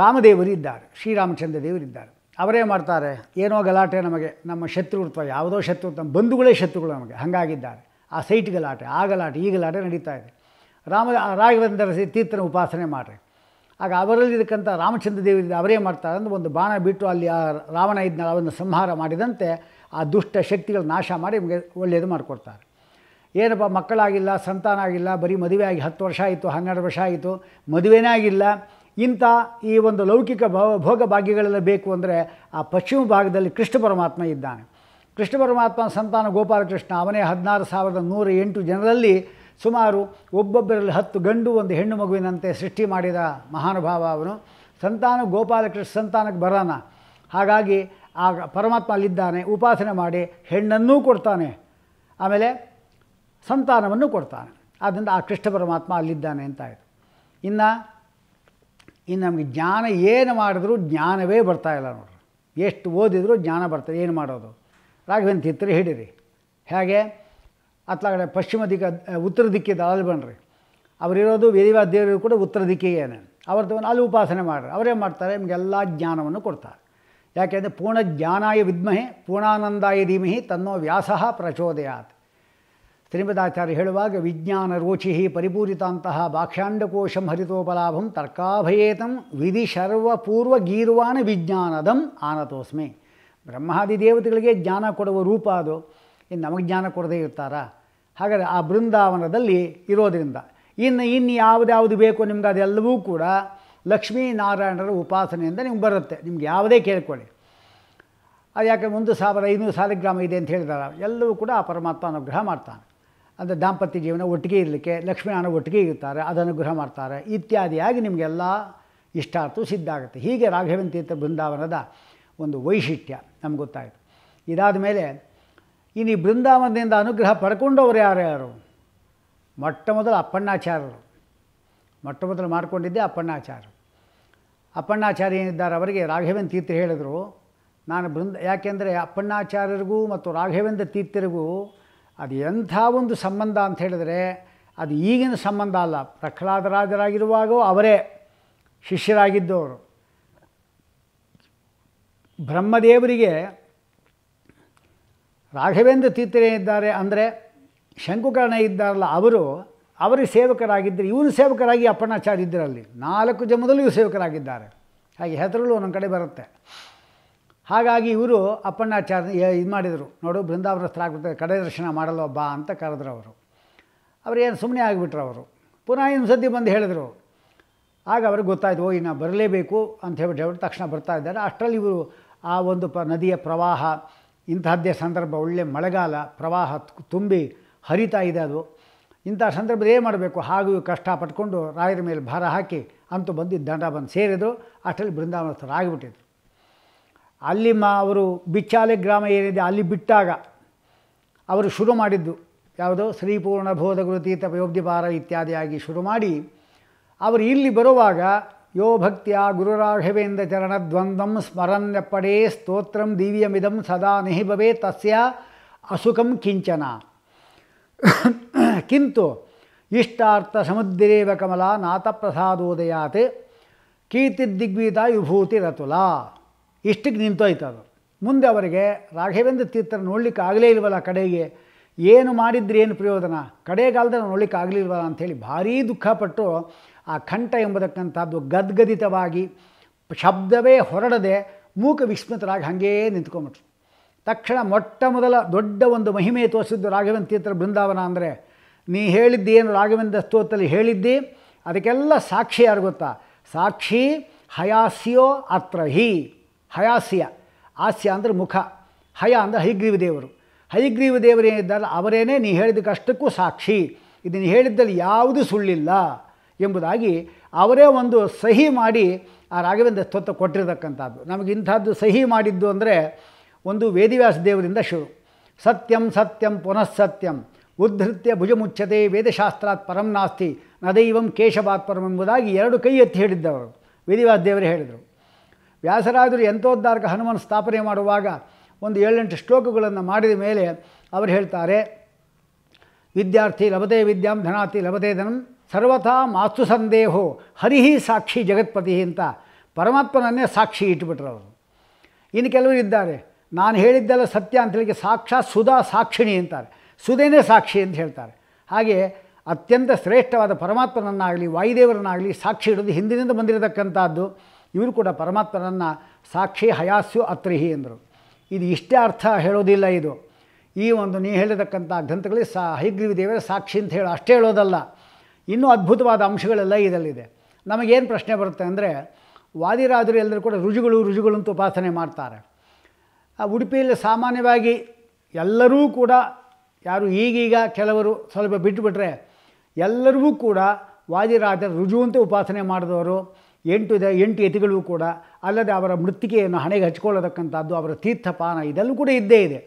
ರಾಮದೇವರು ಇದ್ದಾರೆ ಶ್ರೀರಾಮಚಂದ್ರ ದೇವರಿದ್ದಾರೆ ಅವರೇ ಮಾಡ್ತಾರೆ ಏನೋ ಗಲಾಟೆ ನಮಗೆ ನಮ್ಮ ಶತ್ರುತ್ವ ಯಾವುದೋ ಶತ್ರು ನಮ್ಮ ಬಂಧುಗಳೇ ಶತ್ರುಗಳು ನಮಗೆ ಹಾಗಾಗಿದ್ದಾರೆ ಆ ಸೈಟ್ ಗಲಾಟೆ ಆ ಗಲಾಟೆ ಈ ಗಲಾಟೆ ನಡೀತಾ ಇದೆ ರಾಮ ರಾಘವೇಂದ್ರ ತೀರ್ಥನ ಉಪಾಸನೆ ಮಾಡಿರಿ ಆಗ ಅವರಲ್ಲಿರ್ತಕ್ಕಂಥ ರಾಮಚಂದ್ರ ದೇವಿ ಅವರೇ ಮಾಡ್ತಾರೆ ಅಂದರೆ ಒಂದು ಬಾಣ ಬಿಟ್ಟು ಅಲ್ಲಿ ಆ ರಾವಣ ಇದ್ನ ಅವನ್ನು ಸಂಹಾರ ಮಾಡಿದಂತೆ ಆ ದುಷ್ಟ ಶಕ್ತಿಗಳು ನಾಶ ಮಾಡಿ ನಿಮಗೆ ಒಳ್ಳೆಯದು ಮಾಡಿಕೊಡ್ತಾರೆ ಏನಪ್ಪ ಮಕ್ಕಳಾಗಿಲ್ಲ ಸಂತಾನ ಆಗಿಲ್ಲ ಬರೀ ಮದುವೆ ಆಗಿ ಹತ್ತು ವರ್ಷ ಆಯಿತು ಹನ್ನೆರಡು ವರ್ಷ ಆಯಿತು ಮದುವೆನೇ ಆಗಿಲ್ಲ ಇಂಥ ಈ ಒಂದು ಲೌಕಿಕ ಭೋಗ ಭಾಗ್ಯಗಳೆಲ್ಲ ಬೇಕು ಅಂದರೆ ಆ ಪಶ್ಚಿಮ ಭಾಗದಲ್ಲಿ ಕೃಷ್ಣ ಪರಮಾತ್ಮ ಇದ್ದಾನೆ ಕೃಷ್ಣ ಪರಮಾತ್ಮ ಸಂತಾನ ಗೋಪಾಲಕೃಷ್ಣ ಅವನೇ ಹದಿನಾರು ಸಾವಿರದ ನೂರ ಎಂಟು ಜನರಲ್ಲಿ ಸುಮಾರು ಒಬ್ಬೊಬ್ಬರಲ್ಲಿ ಹತ್ತು ಗಂಡು ಒಂದು ಹೆಣ್ಣು ಮಗುವಿನಂತೆ ಸೃಷ್ಟಿ ಮಾಡಿದ ಮಹಾನುಭಾವ ಅವನು ಸಂತಾನ ಗೋಪಾಲಕೃಷ್ಣ ಸಂತಾನಕ್ಕೆ ಬರಾನ ಹಾಗಾಗಿ ಆ ಪರಮಾತ್ಮ ಅಲ್ಲಿದ್ದಾನೆ ಉಪಾಸನೆ ಮಾಡಿ ಹೆಣ್ಣನ್ನೂ ಕೊಡ್ತಾನೆ ಆಮೇಲೆ ಸಂತಾನವನ್ನು ಕೊಡ್ತಾನೆ ಆದ್ದರಿಂದ ಆ ಕೃಷ್ಣ ಪರಮಾತ್ಮ ಅಲ್ಲಿದ್ದಾನೆ ಅಂತಾಯಿತು ಇನ್ನು ಇನ್ನು ನಮಗೆ ಜ್ಞಾನ ಏನು ಮಾಡಿದ್ರು ಜ್ಞಾನವೇ ಬರ್ತಾಯಿಲ್ಲ ನೋಡ್ರಿ ಎಷ್ಟು ಓದಿದರೂ ಜ್ಞಾನ ಬರ್ತದೆ ಏನು ಮಾಡೋದು ರಾಘವೇಂದ್ರ ತಿತ್ತರಿ ಹಿಡೀರಿ ಹೇಗೆ ಅತ್ಲಾಗೆ ಪಶ್ಚಿಮ ದಿಕ್ಕ ಉತ್ತರ ದಿಕ್ಕಿದ ಅಲ್ಲಿ ಬನ್ನಿರಿ ಅವರಿರೋದು ವೇದಿವಾ ದೇವರು ಕೂಡ ಉತ್ತರ ದಿಕ್ಕಿಗೇನೆ ಅವ್ರದ್ದು ಅಲ್ಲಿ ಉಪಾಸನೆ ಮಾಡ್ರಿ ಅವರೇ ಮಾಡ್ತಾರೆ ನಿಮಗೆಲ್ಲ ಜ್ಞಾನವನ್ನು ಕೊಡ್ತಾರೆ ಯಾಕೆಂದರೆ ಪೂರ್ಣ ಜ್ಞಾನಾಯ ವಿದ್ಮಹೆ ಪೂರ್ಣಾನಂದಾಯ ಧೀಮಹಿ ತನ್ನೋ ವ್ಯಾಸಃ ಪ್ರಚೋದಯಾತ್ ತ್ರಿಮದಾಚಾರ್ಯ ಹೇಳುವಾಗ ವಿಜ್ಞಾನ ರೋಚಿ ಪರಿಪೂರಿತಾಂತಹ ಭಾಷಾಂಡಕೋಶಂ ಹರಿತೋಪಲಾಭಂ ತರ್ಕಾಭಯೇತಂ ವಿಧಿ ಶರ್ವಪೂರ್ವ ಗೀರ್ವಾಣ ವಿಜ್ಞಾನದಂ ಆನತೋಸ್ಮೆ ಬ್ರಹ್ಮಾದಿ ದೇವತೆಗಳಿಗೆ ಜ್ಞಾನ ಕೊಡುವ ರೂಪ ಅದು ಇನ್ನು ನಮಗೆ ಜ್ಞಾನ ಕೊಡದೇ ಇರ್ತಾರಾ ಹಾಗಾದರೆ ಆ ಬೃಂದಾವನದಲ್ಲಿ ಇರೋದರಿಂದ ಇನ್ನು ಇನ್ನು ಯಾವುದ್ಯಾವುದು ಬೇಕು ನಿಮ್ಗೆ ಅದೆಲ್ಲವೂ ಕೂಡ ಲಕ್ಷ್ಮೀನಾರಾಯಣರ ಉಪಾಸನೆಯಿಂದ ನಿಮ್ಗೆ ಬರುತ್ತೆ ನಿಮ್ಗೆ ಯಾವುದೇ ಕೇಳ್ಕೊಳ್ಳಿ ಅದು ಯಾಕೆ ಒಂದು ಸಾವಿರ ಐನೂರು ಸಾವಿರ ಗ್ರಾಮ ಇದೆ ಅಂತ ಹೇಳಿದಾರ ಎಲ್ಲವೂ ಕೂಡ ಆ ಪರಮಾತ್ಮ ಅನುಗ್ರಹ ಮಾಡ್ತಾನೆ ಅಂದರೆ ದಾಂಪತ್ಯ ಜೀವನ ಒಟ್ಟಿಗೆ ಇರಲಿಕ್ಕೆ ಲಕ್ಷ್ಮೀನಾರಾಯಣ ಒಟ್ಟಿಗೆ ಇರ್ತಾರೆ ಅದನ್ನು ಗೃಹ ಮಾಡ್ತಾರೆ ಇತ್ಯಾದಿಯಾಗಿ ನಿಮಗೆಲ್ಲ ಇಷ್ಟಾರ್ಥ ಸಿದ್ಧ ಆಗುತ್ತೆ ಹೀಗೆ ರಾಘವೇಂದ್ರ ತೀರ್ಥ ಬೃಂದಾವನದ ಒಂದು ವೈಶಿಷ್ಟ್ಯ ನಮ್ಗೆ ಗೊತ್ತಾಯಿತು ಇದಾದ ಮೇಲೆ ಇನ್ನು ಈ ಬೃಂದಾವನದಿಂದ ಅನುಗ್ರಹ ಪಡ್ಕೊಂಡವರು ಯಾರ್ಯಾರು ಮೊಟ್ಟ ಮೊದಲು ಅಪ್ಪಣ್ಣಾಚಾರ್ಯರು ಮೊಟ್ಟ ಮೊದಲು ಮಾಡಿಕೊಂಡಿದ್ದೆ ಅಪ್ಪಣ್ಣಾಚಾರ್ಯರು ಅಪ್ಪಣ್ಣಾಚಾರ್ಯ ಏನಿದ್ದಾರೆ ಅವರಿಗೆ ರಾಘವೇಂದ್ರ ತೀರ್ಥ ಹೇಳಿದರು ನಾನು ಬೃಂದ ಯಾಕೆಂದರೆ ಅಪ್ಪಣ್ಣಾಚಾರ್ಯರಿಗೂ ಮತ್ತು ರಾಘವೇಂದ್ರ ತೀರ್ಥರಿಗೂ ಅದು ಎಂಥ ಒಂದು ಸಂಬಂಧ ಅಂತ ಹೇಳಿದರೆ ಅದು ಈಗಿನ ಸಂಬಂಧ ಅಲ್ಲ ಪ್ರಹ್ಲಾದರಾಜರಾಗಿರುವಾಗ ಅವರೇ ಶಿಷ್ಯರಾಗಿದ್ದವರು ಬ್ರಹ್ಮದೇವರಿಗೆ ರಾಘವೇಂದ್ರ ತೀರ್ಥರೇ ಇದ್ದಾರೆ ಅಂದರೆ ಶಂಕುಕರ್ಣ ಇದ್ದಾರಲ್ಲ ಅವರು ಅವರಿಗೆ ಸೇವಕರಾಗಿದ್ದರು ಇವನು ಸೇವಕರಾಗಿ ಅಪ್ಪಣಾಚಾರ್ಯ ಇದ್ದರಲ್ಲಿ ನಾಲ್ಕು ಜಮದಲ್ಲೂ ಇವರು ಸೇವಕರಾಗಿದ್ದಾರೆ ಹಾಗೆ ಹೆಸರುಗಳು ಒಂದೊಂದು ಕಡೆ ಬರುತ್ತೆ ಹಾಗಾಗಿ ಇವರು ಅಪ್ಪಣ್ಣಾಚಾರ್ಯ ಇದು ಮಾಡಿದರು ನೋಡು ಆಗ್ಬಿಡ್ತಾರೆ ಕಡೆ ದರ್ಶನ ಮಾಡಲ್ವ ಬಾ ಅಂತ ಕರೆದ್ರು ಅವರು ಏನು ಸುಮ್ಮನೆ ಆಗಿಬಿಟ್ರು ಅವರು ಪುನಃ ಇನ್ನು ಸದ್ದಿ ಬಂದು ಹೇಳಿದರು ಆಗ ಅವ್ರಿಗೆ ಗೊತ್ತಾಯಿತು ಓ ಇನ್ನು ಬರಲೇಬೇಕು ಅಂತ ಹೇಳ್ಬಿಟ್ಟು ತಕ್ಷಣ ಬರ್ತಾ ಇದ್ದಾರೆ ಅಷ್ಟರಲ್ಲಿ ಇವರು ಆ ಒಂದು ಪ ನದಿಯ ಪ್ರವಾಹ ಇಂತಹದ್ದೇ ಸಂದರ್ಭ ಒಳ್ಳೆ ಮಳೆಗಾಲ ಪ್ರವಾಹ ತುಂಬಿ ಹರಿತಾ ಇದೆ ಅದು ಇಂಥ ಸಂದರ್ಭದಲ್ಲಿ ಏನು ಮಾಡಬೇಕು ಹಾಗೂ ಕಷ್ಟ ಪಟ್ಕೊಂಡು ರಾಯರ ಮೇಲೆ ಭಾರ ಹಾಕಿ ಅಂತೂ ಬಂದು ದಂಡ ಬಂದು ಸೇರಿದರು ಅಷ್ಟರಲ್ಲಿ ಬೃಂದಾವನಸ್ಥರು ಆಗಿಬಿಟ್ಟಿದ್ರು ಅಲ್ಲಿ ಮ ಅವರು ಬಿಚ್ಚಾಲೆ ಗ್ರಾಮ ಏನಿದೆ ಅಲ್ಲಿ ಬಿಟ್ಟಾಗ ಅವರು ಶುರು ಮಾಡಿದ್ದು ಯಾವುದೋ ಶ್ರೀಪೂರ್ಣ ಬೋಧ ಗುರುತೀತ ಯೋಗ್ಯಪಾರ ಇತ್ಯಾದಿಯಾಗಿ ಶುರು ಮಾಡಿ ಅವರು ಇಲ್ಲಿ ಬರುವಾಗ ಯೋ ಭಕ್ತಿಯ ಗುರುರಾಘವೇಂದ್ರ ಚರಣ ದ್ವಂದ್ವಂ ಸ್ತೋತ್ರಂ ದಿವ್ಯಮಿದಂ ಸದಾ ನಿಹಿಭವೇ ತಸ್ಯ ಅಸುಖಂ ಕಿಂಚನ ಕಿಂತು ಇಷ್ಟಾರ್ಥ ಸಮುದ್ರೇವ ಕಮಲ ನಾಥ ಪ್ರಸಾದೋದಯಾತ್ ಕೀರ್ತಿದಿಗ್ವೀತ ವಿಭೂತಿರತುಲ ಇಷ್ಟಕ್ಕೆ ನಿಂತೋಯ್ತು ಅದು ಮುಂದೆ ಅವರಿಗೆ ರಾಘವೇಂದ್ರ ತೀರ್ಥರ ನೋಡ್ಲಿಕ್ಕೆ ಆಗಲೇ ಇಲ್ವಲ್ಲ ಕಡೆಗೆ ಏನು ಮಾಡಿದ್ರೆ ಏನು ಪ್ರಯೋಜನ ಕಡೆಗಾಲದ ನೋಡ್ಲಿಕ್ಕೆ ಆಗಲಿಲ್ವಲ್ಲ ಅಂಥೇಳಿ ಭಾರೀ ದುಃಖಪಟ್ಟು ಆ ಕಂಠ ಎಂಬತಕ್ಕಂಥದ್ದು ಗದ್ಗದಿತವಾಗಿ ಶಬ್ದವೇ ಹೊರಡದೆ ಮೂಕ ವಿಸ್ಮಿತರಾಗಿ ಹಾಗೇ ನಿಂತ್ಕೊಂಬಿಟ್ರು ತಕ್ಷಣ ಮೊಟ್ಟ ಮೊದಲ ದೊಡ್ಡ ಒಂದು ಮಹಿಮೆ ತೋರಿಸಿದ್ದು ರಾಘವೇಂದ್ರ ತೀರ್ಥರ ಬೃಂದಾವನ ಅಂದರೆ ನೀ ಏನು ರಾಘವೇಂದ್ರ ಸ್ತೋತ್ರದಲ್ಲಿ ಹೇಳಿದ್ದಿ ಅದಕ್ಕೆಲ್ಲ ಸಾಕ್ಷಿ ಯಾರು ಗೊತ್ತಾ ಸಾಕ್ಷಿ ಹಯಾಸಿಯೋ ಅತ್ರ ಹಿ ಹಯಾಸ್ಯ ಹಾಸ್ಯ ಅಂದರೆ ಮುಖ ಹಯ ಅಂದರೆ ಹೈಗ್ರೀವ ದೇವರು ಹೈಗ್ರೀವ ದೇವರು ಅವರೇನೇ ನೀ ಹೇಳಿದಕ್ಕಷ್ಟಕ್ಕೂ ಸಾಕ್ಷಿ ಇದನ್ನು ಹೇಳಿದ್ದಲ್ಲಿ ಯಾವುದು ಸುಳ್ಳಿಲ್ಲ ಎಂಬುದಾಗಿ ಅವರೇ ಒಂದು ಸಹಿ ಮಾಡಿ ಆ ರಾಘವೇಂದ್ರ ಸ್ತೋತ್ರ ಕೊಟ್ಟಿರತಕ್ಕಂಥದ್ದು ನಮಗೆ ಇಂಥದ್ದು ಸಹಿ ಮಾಡಿದ್ದು ಅಂದರೆ ಒಂದು ವೇದಿವ್ಯಾಸ ದೇವರಿಂದ ಶುರು ಸತ್ಯಂ ಸತ್ಯಂ ಪುನಃ ಸತ್ಯಂ ಭುಜ ಭುಜಮುಚ್ಚತೆ ವೇದಶಾಸ್ತ್ರಾತ್ ಪರಂ ನಾಸ್ತಿ ನದೈವಂ ಕೇಶವಾತ್ ಪರಂ ಎಂಬುದಾಗಿ ಎರಡು ಕೈ ಎತ್ತಿ ಹೇಳಿದ್ದವರು ವೇದಿವ್ಯಾಸ ದೇವರೇ ಹೇಳಿದರು ವ್ಯಾಸರಾಜರು ಯಂತ್ರೋದ್ಧಾರಕ ಹನುಮನ್ ಸ್ಥಾಪನೆ ಮಾಡುವಾಗ ಒಂದು ಏಳೆಂಟು ಶ್ಲೋಕಗಳನ್ನು ಮಾಡಿದ ಮೇಲೆ ಅವರು ಹೇಳ್ತಾರೆ ವಿದ್ಯಾರ್ಥಿ ಲಭತೆ ವಿದ್ಯಾಂ ಧನಾತಿ ಲಭತೆ ಧನಂ ಸರ್ವಥಾ ಮಾಸ್ತು ಸಂದೇಹೋ ಹರಿಹಿ ಸಾಕ್ಷಿ ಜಗತ್ಪತಿ ಅಂತ ಪರಮಾತ್ಮನನ್ನೇ ಸಾಕ್ಷಿ ಇಟ್ಬಿಟ್ರು ಅವರು ಇನ್ನು ಕೆಲವರು ಇದ್ದಾರೆ ನಾನು ಹೇಳಿದ್ದೆಲ್ಲ ಸತ್ಯ ಅಂತೇಳಿಕೆ ಸಾಕ್ಷಾ ಸುಧಾ ಸಾಕ್ಷಿಣಿ ಅಂತಾರೆ ಸುಧೇನೇ ಸಾಕ್ಷಿ ಅಂತ ಹೇಳ್ತಾರೆ ಹಾಗೆ ಅತ್ಯಂತ ಶ್ರೇಷ್ಠವಾದ ಪರಮಾತ್ಮನನ್ನಾಗಲಿ ವಾಯುದೇವರನ್ನಾಗಲಿ ಸಾಕ್ಷಿ ಇಡೋದು ಹಿಂದಿನಿಂದ ಬಂದಿರತಕ್ಕಂಥದ್ದು ಇವರು ಕೂಡ ಪರಮಾತ್ಮನನ್ನು ಸಾಕ್ಷಿ ಹಯಾಸ್ಯು ಅತ್ರಿಹಿ ಎಂದರು ಇದು ಇಷ್ಟೇ ಅರ್ಥ ಹೇಳೋದಿಲ್ಲ ಇದು ಈ ಒಂದು ನೀ ಹೇಳಿರತಕ್ಕಂಥ ಗ್ರಂಥಗಳಿಗೆ ಸಾ ಹೈಗ್ರೀವಿ ದೇವರ ಸಾಕ್ಷಿ ಅಂತ ಹೇಳೋ ಅಷ್ಟೇ ಹೇಳೋದಲ್ಲ ಇನ್ನೂ ಅದ್ಭುತವಾದ ಅಂಶಗಳೆಲ್ಲ ಇದರಲ್ಲಿದೆ ನಮಗೇನು ಪ್ರಶ್ನೆ ಬರುತ್ತೆ ಅಂದರೆ ವಾದಿರಾದರು ಎಲ್ಲರೂ ಕೂಡ ರುಜುಗಳು ರುಜುಗಳು ಅಂತ ಉಪಾಸನೆ ಮಾಡ್ತಾರೆ ಉಡುಪಿಯಲ್ಲಿ ಸಾಮಾನ್ಯವಾಗಿ ಎಲ್ಲರೂ ಕೂಡ ಯಾರು ಈಗೀಗ ಕೆಲವರು ಸ್ವಲ್ಪ ಬಿಟ್ಟುಬಿಟ್ರೆ ಎಲ್ಲರಿಗೂ ಕೂಡ ರುಜು ರುಜುವಂತೆ ಉಪಾಸನೆ ಮಾಡಿದವರು ಎಂಟು ಎಂಟು ಯತಿಗಳು ಕೂಡ ಅಲ್ಲದೆ ಅವರ ಮೃತ್ತಿಕೆಯನ್ನು ಹಣೆಗೆ ಹಚ್ಕೊಳ್ಳತಕ್ಕಂಥದ್ದು ಅವರ ತೀರ್ಥಪಾನ ಇದೆಲ್ಲೂ ಕೂಡ ಇದ್ದೇ ಇದೆ